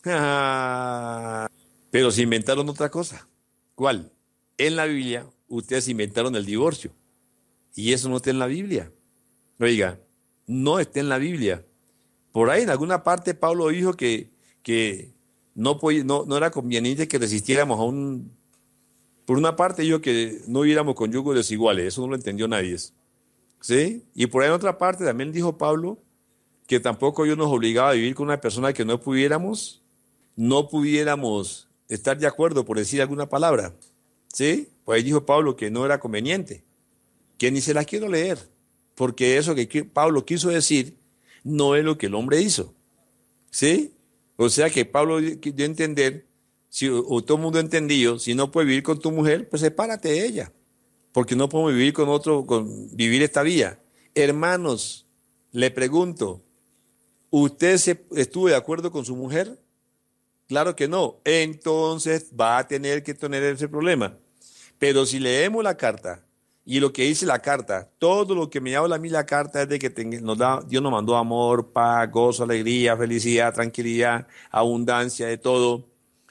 Pero se inventaron otra cosa. ¿Cuál? En la Biblia ustedes inventaron el divorcio. Y eso no está en la Biblia. Oiga, no está en la Biblia. Por ahí en alguna parte Pablo dijo que, que no, era conveniente que resistiéramos a un... Por una parte dijo que no hubiéramos conyugos desiguales. Eso no lo entendió nadie. ¿Sí? Y por ahí en otra parte también dijo Pablo que tampoco yo nos obligaba a vivir con una persona que no pudiéramos, no pudiéramos estar de acuerdo por decir alguna palabra. ¿Sí? Pues ahí dijo Pablo que no era conveniente, que ni se las quiero leer, porque eso que Pablo quiso decir no es lo que el hombre hizo. ¿Sí? O sea que Pablo dio a entender, si, o todo el mundo entendió, si no puedes vivir con tu mujer, pues sepárate de ella, porque no podemos vivir con otro, con vivir esta vía. Hermanos, le pregunto, ¿Usted se, estuvo de acuerdo con su mujer? Claro que no. Entonces va a tener que tener ese problema. Pero si leemos la carta y lo que dice la carta, todo lo que me habla a mí la carta es de que nos da, Dios nos mandó amor, paz, gozo, alegría, felicidad, tranquilidad, abundancia de todo,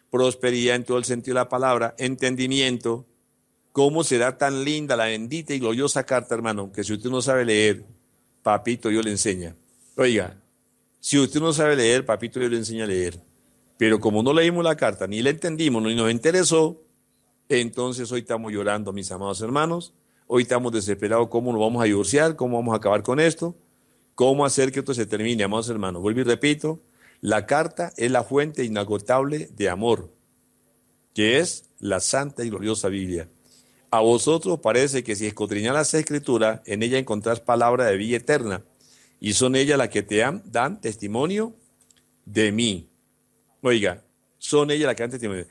prosperidad en todo el sentido de la palabra, entendimiento. ¿Cómo será tan linda la bendita y gloriosa carta, hermano? Que si usted no sabe leer, papito, yo le enseña. Oiga, si usted no sabe leer, papito, yo le enseño a leer. Pero como no leímos la carta, ni la entendimos, ni nos interesó, entonces hoy estamos llorando, mis amados hermanos. Hoy estamos desesperados, ¿cómo nos vamos a divorciar? ¿Cómo vamos a acabar con esto? ¿Cómo hacer que esto se termine, amados hermanos? Vuelvo y repito, la carta es la fuente inagotable de amor, que es la santa y gloriosa Biblia. A vosotros parece que si escudriñáis las Escritura, en ella encontrás palabra de vida eterna y son ellas las que te dan, testimonio de mí. Oiga, son ellas las que dan testimonio.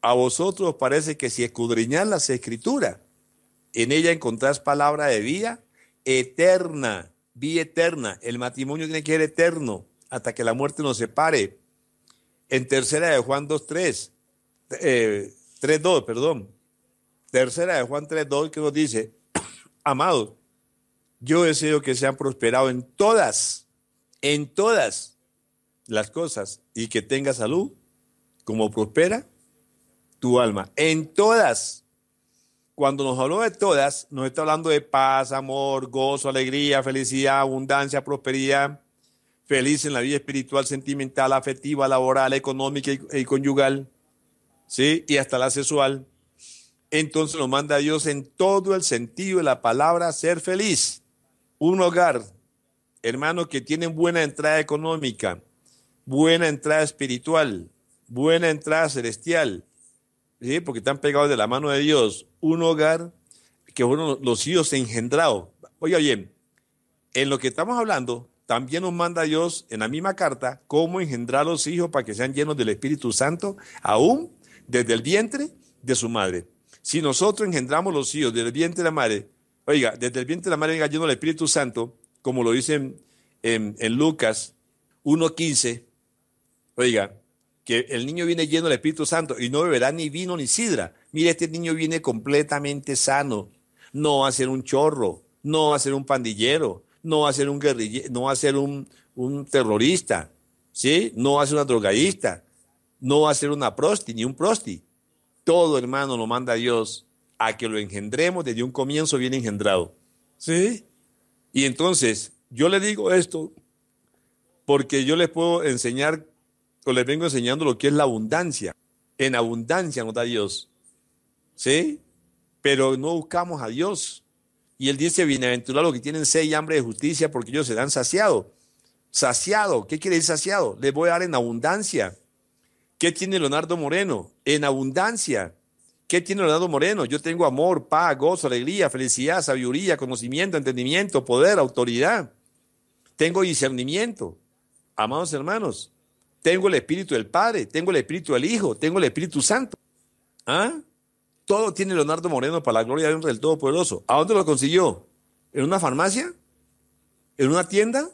A vosotros parece que si escudriñás las escrituras, en ella encontrás palabra de vida eterna, vida eterna. El matrimonio tiene que ser eterno hasta que la muerte nos separe. En tercera de Juan 2.3, eh, 3.2, perdón. Tercera de Juan 3.2 que nos dice, amados, yo deseo que sean prosperados en todas, en todas las cosas y que tenga salud como prospera tu alma. En todas. Cuando nos habló de todas, nos está hablando de paz, amor, gozo, alegría, felicidad, abundancia, prosperidad, feliz en la vida espiritual, sentimental, afectiva, laboral, económica y, conyugal, ¿sí? Y hasta la sexual. Entonces nos manda Dios en todo el sentido de la palabra ser feliz. Un hogar, hermano, que tienen buena entrada económica, buena entrada espiritual, buena entrada celestial, porque están pegados de la mano de Dios. Un hogar que fueron los hijos engendrados. Oye, oye, en lo que estamos hablando, también nos manda Dios en la misma carta cómo engendrar a los hijos para que sean llenos del Espíritu Santo, aún desde el vientre de su madre. Si nosotros engendramos los hijos desde el vientre de la madre, Oiga, desde el vientre de la madre venga lleno el Espíritu Santo, como lo dicen en, Lucas 1.15. Oiga, que el niño viene lleno del Espíritu Santo y no beberá ni vino ni sidra. Mire, este niño viene completamente sano. No va a ser un chorro, no va a ser un pandillero, no va a ser un guerrillero, no va a ser un, terrorista, ¿sí? No va a ser una drogadista, no va a ser una prosti, ni un prosti. Todo hermano lo manda Dios a que lo engendremos desde un comienzo bien engendrado. ¿Sí? Y entonces, yo le digo esto porque yo les puedo enseñar o les vengo enseñando lo que es la abundancia. En abundancia nos da Dios. ¿Sí? Pero no buscamos a Dios. Y él dice, bienaventurado que tienen sed y hambre de justicia, porque ellos serán saciados. Saciado, ¿qué quiere decir saciado? Les voy a dar en abundancia. ¿Qué tiene Leonardo Moreno? En abundancia. ¿Qué tiene Leonardo Moreno? Yo tengo amor, paz, gozo, alegría, felicidad, sabiduría, conocimiento, entendimiento, poder, autoridad. Tengo discernimiento. Amados hermanos, tengo el Espíritu del Padre, tengo el Espíritu del Hijo, tengo el Espíritu Santo. ¿Ah? Todo tiene Leonardo Moreno para la gloria del Todopoderoso. ¿A dónde lo consiguió? ¿En una farmacia? ¿En una tienda?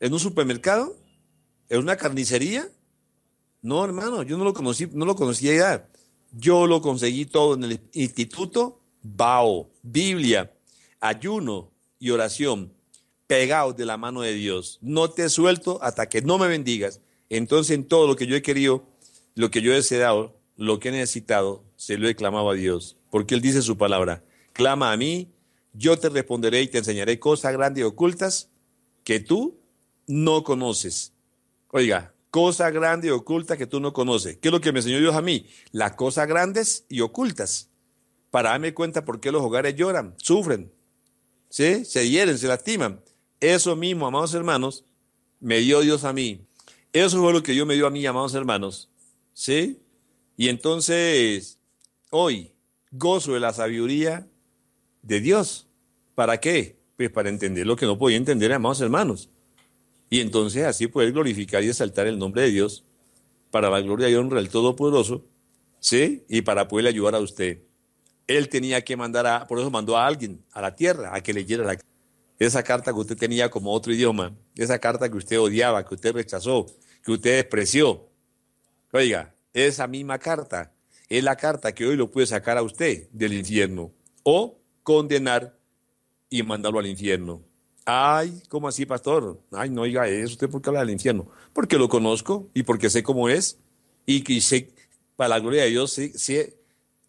¿En un supermercado? ¿En una carnicería? No, hermano, yo no lo conocí, no lo conocía ya. Yo lo conseguí todo en el instituto, Bao, Biblia, ayuno y oración, pegados de la mano de Dios. No te suelto hasta que no me bendigas. Entonces en todo lo que yo he querido, lo que yo he deseado, lo que he necesitado, se lo he clamado a Dios, porque Él dice su palabra. Clama a mí, yo te responderé y te enseñaré cosas grandes y ocultas que tú no conoces. Oiga, cosa grande y oculta que tú no conoces. ¿Qué es lo que me enseñó Dios a mí? Las cosas grandes y ocultas. Para darme cuenta por qué los hogares lloran, sufren, ¿sí? se hieren, se lastiman. Eso mismo, amados hermanos, me dio Dios a mí. Eso fue lo que Dios me dio a mí, amados hermanos. ¿Sí? Y entonces, hoy gozo de la sabiduría de Dios. ¿Para qué? Pues para entender lo que no podía entender, amados hermanos y entonces así poder glorificar y exaltar el nombre de Dios para la gloria y honra del Todopoderoso, ¿sí? Y para poder ayudar a usted. Él tenía que mandar a, por eso mandó a alguien a la tierra a que leyera la, esa carta que usted tenía como otro idioma, esa carta que usted odiaba, que usted rechazó, que usted despreció. Oiga, esa misma carta es la carta que hoy lo puede sacar a usted del infierno o condenar y mandarlo al infierno. Ay, ¿cómo así, pastor? Ay, no oiga, eso, usted porque habla del infierno. Porque lo conozco y porque sé cómo es y que sé, para la gloria de Dios, sí,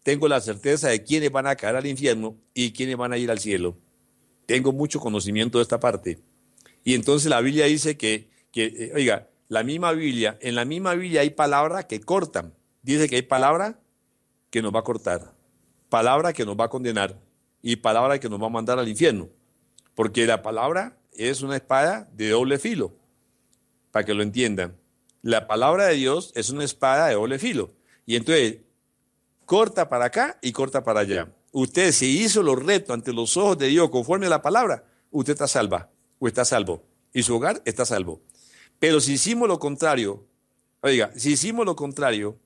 tengo la certeza de quiénes van a caer al infierno y quiénes van a ir al cielo. Tengo mucho conocimiento de esta parte. Y entonces la Biblia dice que, que eh, oiga, la misma Biblia, en la misma Biblia hay palabras que cortan. Dice que hay palabra que nos va a cortar, palabra que nos va a condenar y palabra que nos va a mandar al infierno. Porque la palabra es una espada de doble filo, para que lo entiendan. La palabra de Dios es una espada de doble filo. Y entonces, corta para acá y corta para allá. Usted si hizo los retos ante los ojos de Dios conforme a la palabra, usted está salva o está salvo. Y su hogar está salvo. Pero si hicimos lo contrario, oiga, si hicimos lo contrario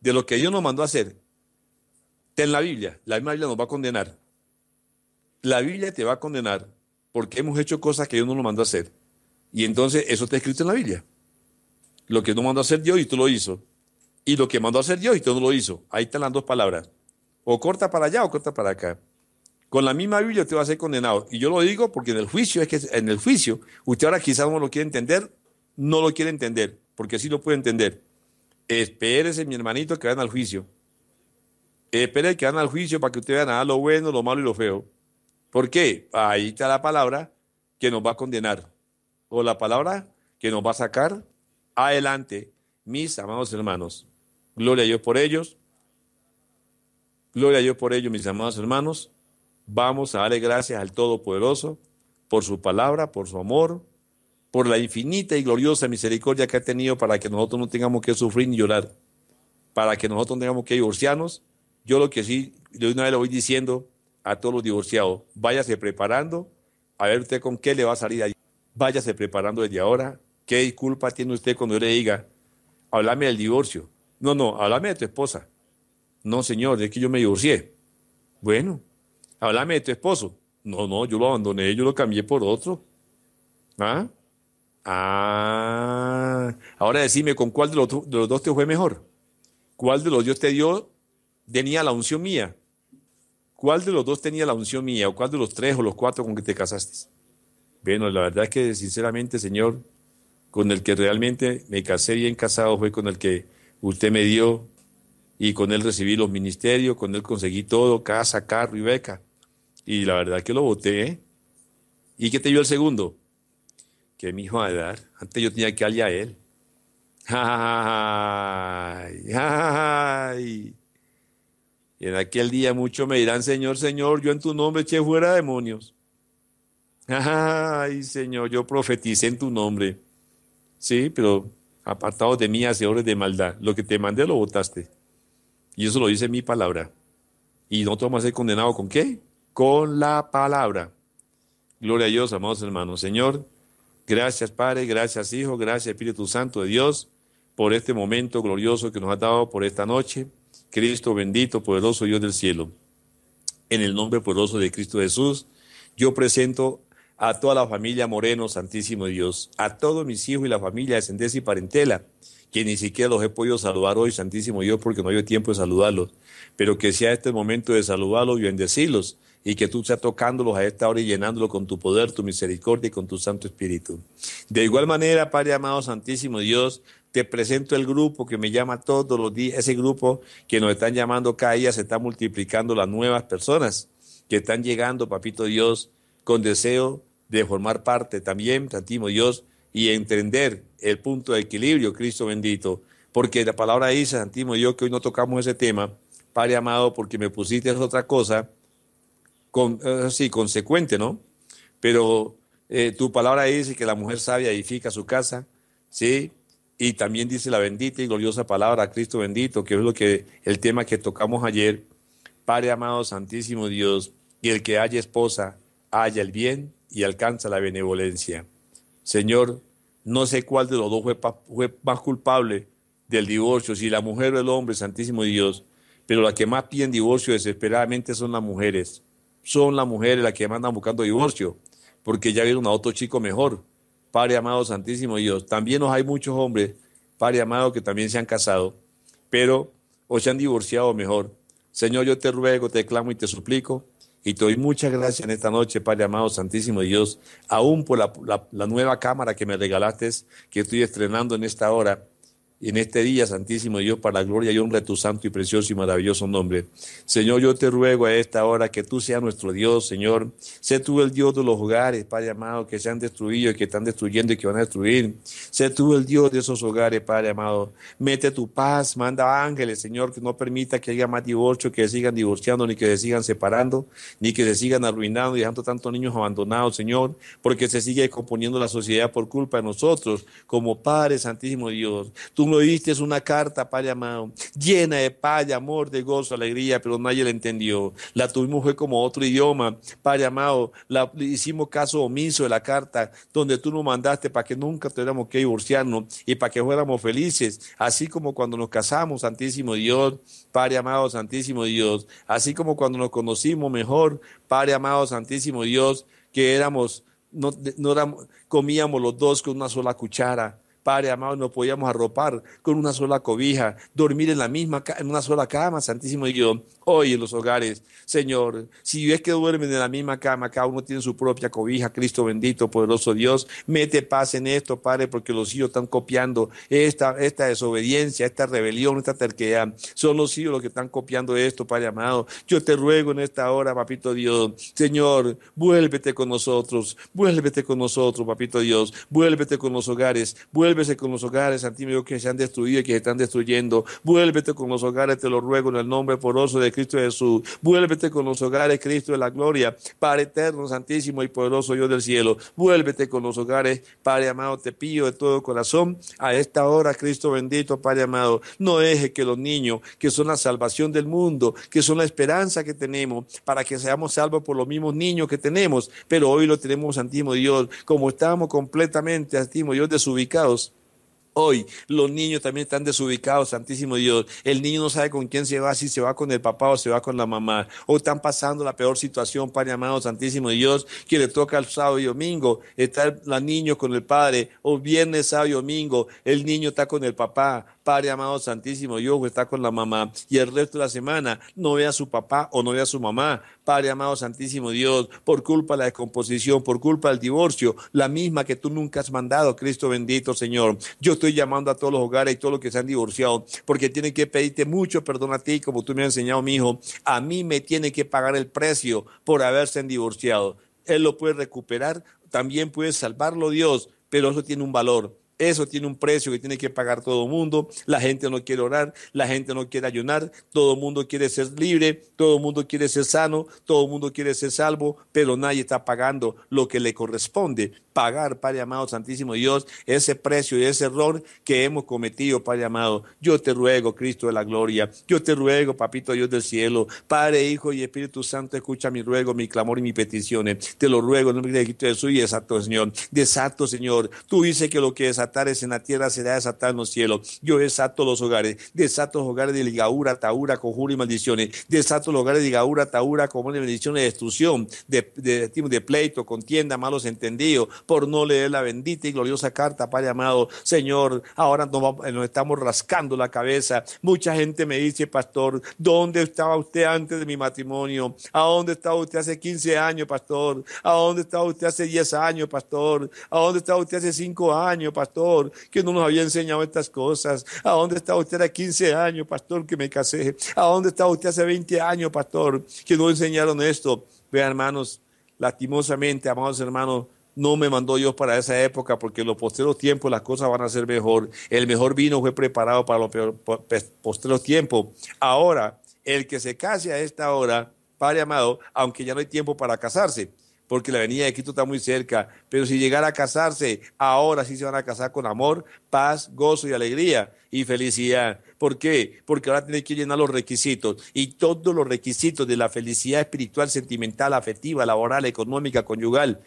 de lo que Dios nos mandó a hacer, ten la Biblia, la misma Biblia nos va a condenar. La Biblia te va a condenar porque hemos hecho cosas que Dios no lo mandó a hacer. Y entonces eso está escrito en la Biblia. Lo que no mandó a hacer Dios y tú lo hizo. Y lo que mandó a hacer Dios y tú no lo hizo. Ahí están las dos palabras. O corta para allá o corta para acá. Con la misma Biblia te va a ser condenado. Y yo lo digo porque en el juicio, es que en el juicio, usted ahora quizás no lo quiere entender, no lo quiere entender, porque así lo puede entender. Espérese, mi hermanito, que vayan al juicio. Espérese que vayan al juicio para que usted vea lo bueno, lo malo y lo feo. ¿Por qué? Ahí está la palabra que nos va a condenar o la palabra que nos va a sacar adelante, mis amados hermanos. Gloria a Dios por ellos. Gloria a Dios por ellos, mis amados hermanos. Vamos a darle gracias al Todopoderoso por su palabra, por su amor, por la infinita y gloriosa misericordia que ha tenido para que nosotros no tengamos que sufrir ni llorar, para que nosotros no tengamos que divorciarnos. Yo lo que sí, de una vez lo voy diciendo, a todos los divorciados, váyase preparando, a ver usted con qué le va a salir allí. Váyase preparando desde ahora. ¿Qué disculpas tiene usted cuando yo le diga, háblame del divorcio? No, no, háblame de tu esposa. No, señor, es que yo me divorcié. Bueno, háblame de tu esposo. No, no, yo lo abandoné, yo lo cambié por otro. Ah, ah ahora decime con cuál de los, de los dos te fue mejor. ¿Cuál de los dos te dio, tenía la unción mía? ¿cuál de los dos tenía la unción mía? ¿O cuál de los tres o los cuatro con que te casaste? Bueno, la verdad es que sinceramente, Señor, con el que realmente me casé bien casado fue con el que usted me dio y con él recibí los ministerios, con él conseguí todo, casa, carro y beca. Y la verdad que lo voté. ¿eh? ¿Y qué te dio el segundo? Que mi hijo a dar. Antes yo tenía que darle a él. Ay, ay. Y en aquel día muchos me dirán, Señor, Señor, yo en tu nombre eché fuera demonios. Ay, Señor, yo profeticé en tu nombre. Sí, pero apartado de mí, hacedores de maldad. Lo que te mandé lo votaste. Y eso lo dice mi palabra. Y no te vamos a ser condenados con qué? Con la palabra. Gloria a Dios, amados hermanos. Señor, gracias Padre, gracias Hijo, gracias Espíritu Santo de Dios por este momento glorioso que nos has dado por esta noche. Cristo bendito, poderoso Dios del cielo. En el nombre poderoso de Cristo Jesús, yo presento a toda la familia Moreno, Santísimo Dios, a todos mis hijos y la familia de y Parentela, que ni siquiera los he podido saludar hoy, Santísimo Dios, porque no había tiempo de saludarlos, pero que sea este momento de saludarlos y bendecirlos, y que tú seas tocándolos a esta hora y llenándolos con tu poder, tu misericordia y con tu Santo Espíritu. De igual manera, Padre amado, Santísimo Dios, te presento el grupo que me llama todos los días, ese grupo que nos están llamando cada día se está multiplicando las nuevas personas que están llegando, papito Dios, con deseo de formar parte también, Santísimo Dios, y entender el punto de equilibrio, Cristo bendito, porque la palabra dice, Santísimo Dios, que hoy no tocamos ese tema, Padre amado, porque me pusiste otra cosa, con, eh, consecuente, ¿no? Pero eh, tu palabra dice que la mujer sabia edifica su casa, ¿sí? y también dice la bendita y gloriosa palabra, Cristo bendito, que es lo que el tema que tocamos ayer. Padre amado, santísimo Dios, y el que haya esposa, haya el bien y alcanza la benevolencia. Señor, no sé cuál de los dos fue, más culpable del divorcio, si la mujer o el hombre, santísimo Dios, pero la que más piden divorcio desesperadamente son las mujeres. Son las mujeres las que más andan buscando divorcio, porque ya vieron a otro chico mejor, Padre amado Santísimo Dios, también nos hay muchos hombres, Padre amado, que también se han casado, pero o se han divorciado mejor. Señor, yo te ruego, te clamo y te suplico, y te doy muchas gracias en esta noche, Padre amado Santísimo Dios, aún por la nueva cámara que me regalaste, que estoy estrenando en esta hora en este día, Santísimo Dios, para la gloria y honra de tu santo y precioso y maravilloso nombre. Señor, yo te ruego a esta hora que tú seas nuestro Dios, Señor. Sé tú el Dios de los hogares, Padre amado, que se han destruido y que están destruyendo y que van a destruir. Sé tú el Dios de esos hogares, Padre amado. Mete tu paz, manda ángeles, Señor, que no permita que haya más divorcio, que sigan divorciando, ni que se sigan separando, ni que se sigan arruinando y dejando tantos niños abandonados, Señor, porque se sigue componiendo la sociedad por culpa de nosotros, como Padre Santísimo Dios. Tú lo es una carta, Padre amado, llena de paz, de amor, de gozo, alegría, pero nadie la entendió. La tuvimos fue como otro idioma, Padre amado, la, hicimos caso omiso de la carta donde tú nos mandaste para que nunca tuviéramos que divorciarnos y para que fuéramos felices, así como cuando nos casamos, Santísimo Dios, Padre amado, Santísimo Dios, así como cuando nos conocimos mejor, Padre amado, Santísimo Dios, que éramos, no, no comíamos los dos con una sola cuchara, Padre amado, no podíamos arropar con una sola cobija, dormir en la misma en una sola cama, Santísimo Dios. Hoy en los hogares, Señor, si ves que duermen en la misma cama, cada uno tiene su propia cobija, Cristo bendito, poderoso Dios, mete paz en esto, Padre, porque los hijos están copiando esta, esta desobediencia, esta rebelión, esta terquedad. Son los hijos los que están copiando esto, Padre amado. Yo te ruego en esta hora, papito Dios, Señor, vuélvete con nosotros, vuélvete con nosotros, papito Dios, vuélvete con los hogares, vuélvete Vuélvete con los hogares, Santísimo Dios, que se han destruido y que se están destruyendo. Vuélvete con los hogares, te lo ruego, en el nombre poderoso de Cristo Jesús. Vuélvete con los hogares, Cristo de la gloria, Padre eterno, santísimo y poderoso Dios del cielo. Vuélvete con los hogares, Padre amado, te pillo de todo corazón. A esta hora, Cristo bendito, Padre amado, no deje que los niños, que son la salvación del mundo, que son la esperanza que tenemos, para que seamos salvos por los mismos niños que tenemos, pero hoy lo tenemos, Santísimo Dios, como estamos completamente, Santísimo Dios, desubicados hoy. Los niños también están desubicados, Santísimo Dios. El niño no sabe con quién se va, si se va con el papá o se va con la mamá. O están pasando la peor situación, Padre amado, Santísimo Dios, que le toca el sábado y domingo. Está la niño con el padre, o viernes, sábado y domingo. El niño está con el papá, Padre amado Santísimo, yo está con la mamá y el resto de la semana no ve a su papá o no ve a su mamá. Padre amado Santísimo Dios, por culpa de la descomposición, por culpa del divorcio, la misma que tú nunca has mandado, Cristo bendito Señor. Yo estoy llamando a todos los hogares y todos los que se han divorciado, porque tienen que pedirte mucho perdón a ti, como tú me has enseñado, mi hijo. A mí me tiene que pagar el precio por haberse divorciado. Él lo puede recuperar, también puede salvarlo Dios, pero eso tiene un valor eso tiene un precio que tiene que pagar todo el mundo. La gente no quiere orar, la gente no quiere ayunar, todo el mundo quiere ser libre, todo el mundo quiere ser sano, todo el mundo quiere ser salvo, pero nadie está pagando lo que le corresponde. Pagar, Padre amado, Santísimo Dios, ese precio y ese error que hemos cometido, Padre amado. Yo te ruego, Cristo de la gloria. Yo te ruego, Papito Dios del cielo. Padre, Hijo y Espíritu Santo, escucha mi ruego, mi clamor y mis peticiones. Te lo ruego en nombre de Jesús y desato, Señor. Desato, Señor. Tú dices que lo que es en la tierra, será desatado los cielos. Yo desato los hogares, desato los hogares de ligaura, taura, conjuro y maldiciones, desato los hogares de ligaura, taura, conjuro y maldiciones, destrucción, de, de, de pleito, contienda, malos entendidos, por no leer la bendita y gloriosa carta, Padre amado. Señor, ahora nos, nos estamos rascando la cabeza. Mucha gente me dice, pastor, ¿dónde estaba usted antes de mi matrimonio? ¿A dónde estaba usted hace 15 años, pastor? ¿A dónde estaba usted hace 10 años, pastor? ¿A dónde estaba usted hace 5 años, pastor? que no nos había enseñado estas cosas. ¿A dónde estaba usted hace 15 años, pastor, que me casé? ¿A dónde estaba usted hace 20 años, pastor, que no enseñaron esto? Vean, hermanos, lastimosamente, amados hermanos, no me mandó Dios para esa época, porque en los posteros tiempos las cosas van a ser mejor. El mejor vino fue preparado para los posteros tiempos. Ahora, el que se case a esta hora, Padre amado, aunque ya no hay tiempo para casarse, porque la avenida de Quito está muy cerca, pero si llegara a casarse, ahora sí se van a casar con amor, paz, gozo y alegría y felicidad. ¿Por qué? Porque ahora tiene que llenar los requisitos y todos los requisitos de la felicidad espiritual, sentimental, afectiva, laboral, económica, conyugal.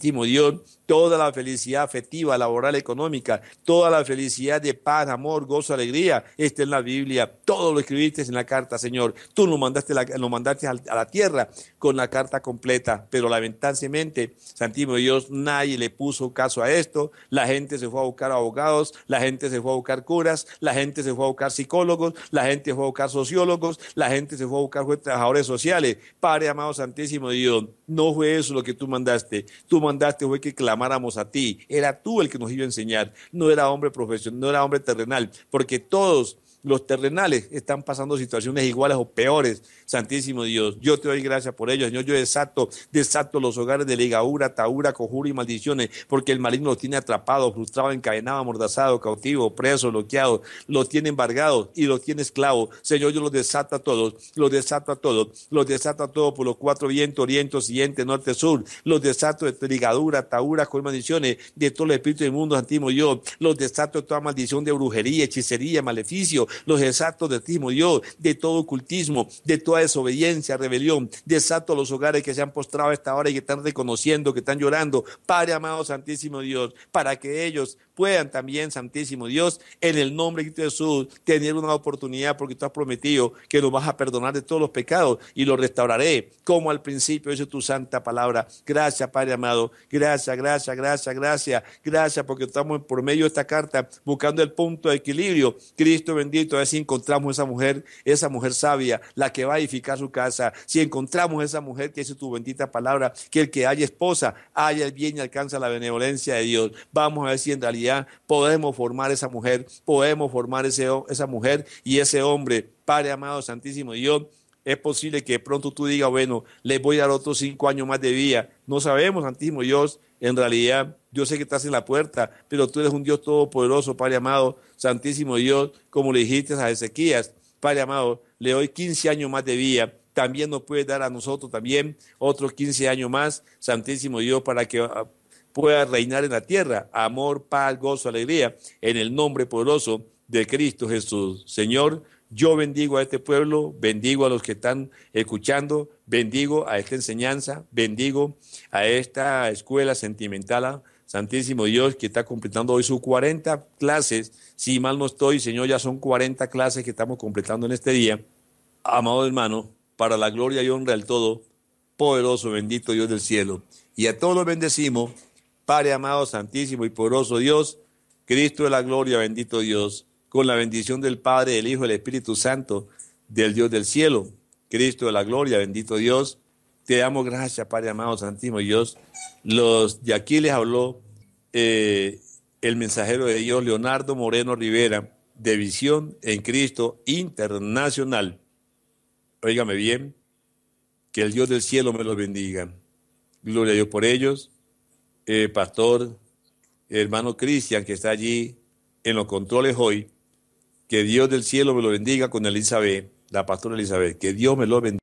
Timo Dios, toda la felicidad afectiva, laboral, económica, toda la felicidad de paz, amor, gozo, alegría, está en la Biblia. Todo lo escribiste en la carta, Señor. Tú lo mandaste, lo mandaste a la tierra con la carta completa, pero lamentablemente, Santísimo Dios, nadie le puso caso a esto. La gente se fue a buscar abogados, la gente se fue a buscar curas, la gente se fue a buscar psicólogos, la gente se fue a buscar sociólogos, la gente se fue a buscar trabajadores sociales. Padre amado Santísimo Dios, no fue eso lo que tú mandaste. Tú mandaste fue que clamáramos a ti. Era tú el que nos iba a enseñar. No era hombre profesional, no era hombre terrenal, porque todos los terrenales están pasando situaciones iguales o peores. Santísimo Dios, yo te doy gracias por ello, Señor. Yo desato, desato los hogares de ligadura, taura, cojura y maldiciones, porque el maligno los tiene atrapados, frustrados, encadenados, amordazados, cautivos, presos, bloqueados, los tiene embargados y los tiene esclavos. Señor, yo los desato a todos, los desato a todos, los desato a todos por los cuatro vientos, oriente, siguiente, norte, sur, los desato de ligadura, taura, y maldiciones, de todos los espíritus del mundo, Santísimo Dios, los desato de toda maldición de brujería, hechicería, maleficio, los exactos de ti, Dios, de todo ocultismo, de toda desobediencia, rebelión. Desato a los hogares que se han postrado a esta hora y que están reconociendo, que están llorando. Padre amado Santísimo Dios, para que ellos puedan también, Santísimo Dios, en el nombre de Jesús, tener una oportunidad porque tú has prometido que nos vas a perdonar de todos los pecados y lo restauraré, como al principio dice tu santa palabra. Gracias, Padre amado. Gracias, gracias, gracias, gracias. Gracias porque estamos por medio de esta carta buscando el punto de equilibrio. Cristo bendito, a ver si encontramos esa mujer, esa mujer sabia, la que va a edificar su casa. Si encontramos esa mujer que es tu bendita palabra, que el que haya esposa, haya el bien y alcanza la benevolencia de Dios. Vamos a ver si en realidad podemos formar esa mujer, podemos formar ese, esa mujer y ese hombre. Padre amado, Santísimo Dios, es posible que pronto tú digas, bueno, les voy a dar otros cinco años más de vida. No sabemos, Santísimo Dios, en realidad, yo sé que estás en la puerta, pero tú eres un Dios todopoderoso, Padre amado, Santísimo Dios, como le dijiste a Ezequías, Padre amado, le doy 15 años más de vida. También nos puedes dar a nosotros también otros 15 años más, Santísimo Dios, para que ah, pueda reinar en la tierra. Amor, paz, gozo, alegría, en el nombre poderoso de Cristo Jesús. Señor, yo bendigo a este pueblo, bendigo a los que están escuchando, bendigo a esta enseñanza, bendigo a esta escuela sentimental. Santísimo Dios, que está completando hoy sus 40 clases. Si mal no estoy, Señor, ya son 40 clases que estamos completando en este día. Amado hermano, para la gloria y honra del todo, poderoso, bendito Dios del cielo. Y a todos los bendecimos Padre amado, santísimo y poderoso Dios, Cristo de la gloria, bendito Dios, con la bendición del Padre, del Hijo, del Espíritu Santo, del Dios del cielo, Cristo de la gloria, bendito Dios, te damos gracias, Padre amado, santísimo Dios. Los, de aquí les habló eh, el mensajero de Dios, Leonardo Moreno Rivera, de Visión en Cristo Internacional. Óigame bien, que el Dios del cielo me los bendiga. Gloria a Dios por ellos. Eh, pastor, hermano Cristian, que está allí en los controles hoy. Que Dios del cielo me lo bendiga con Elizabeth, la pastora Elizabeth. Que Dios me lo bendiga.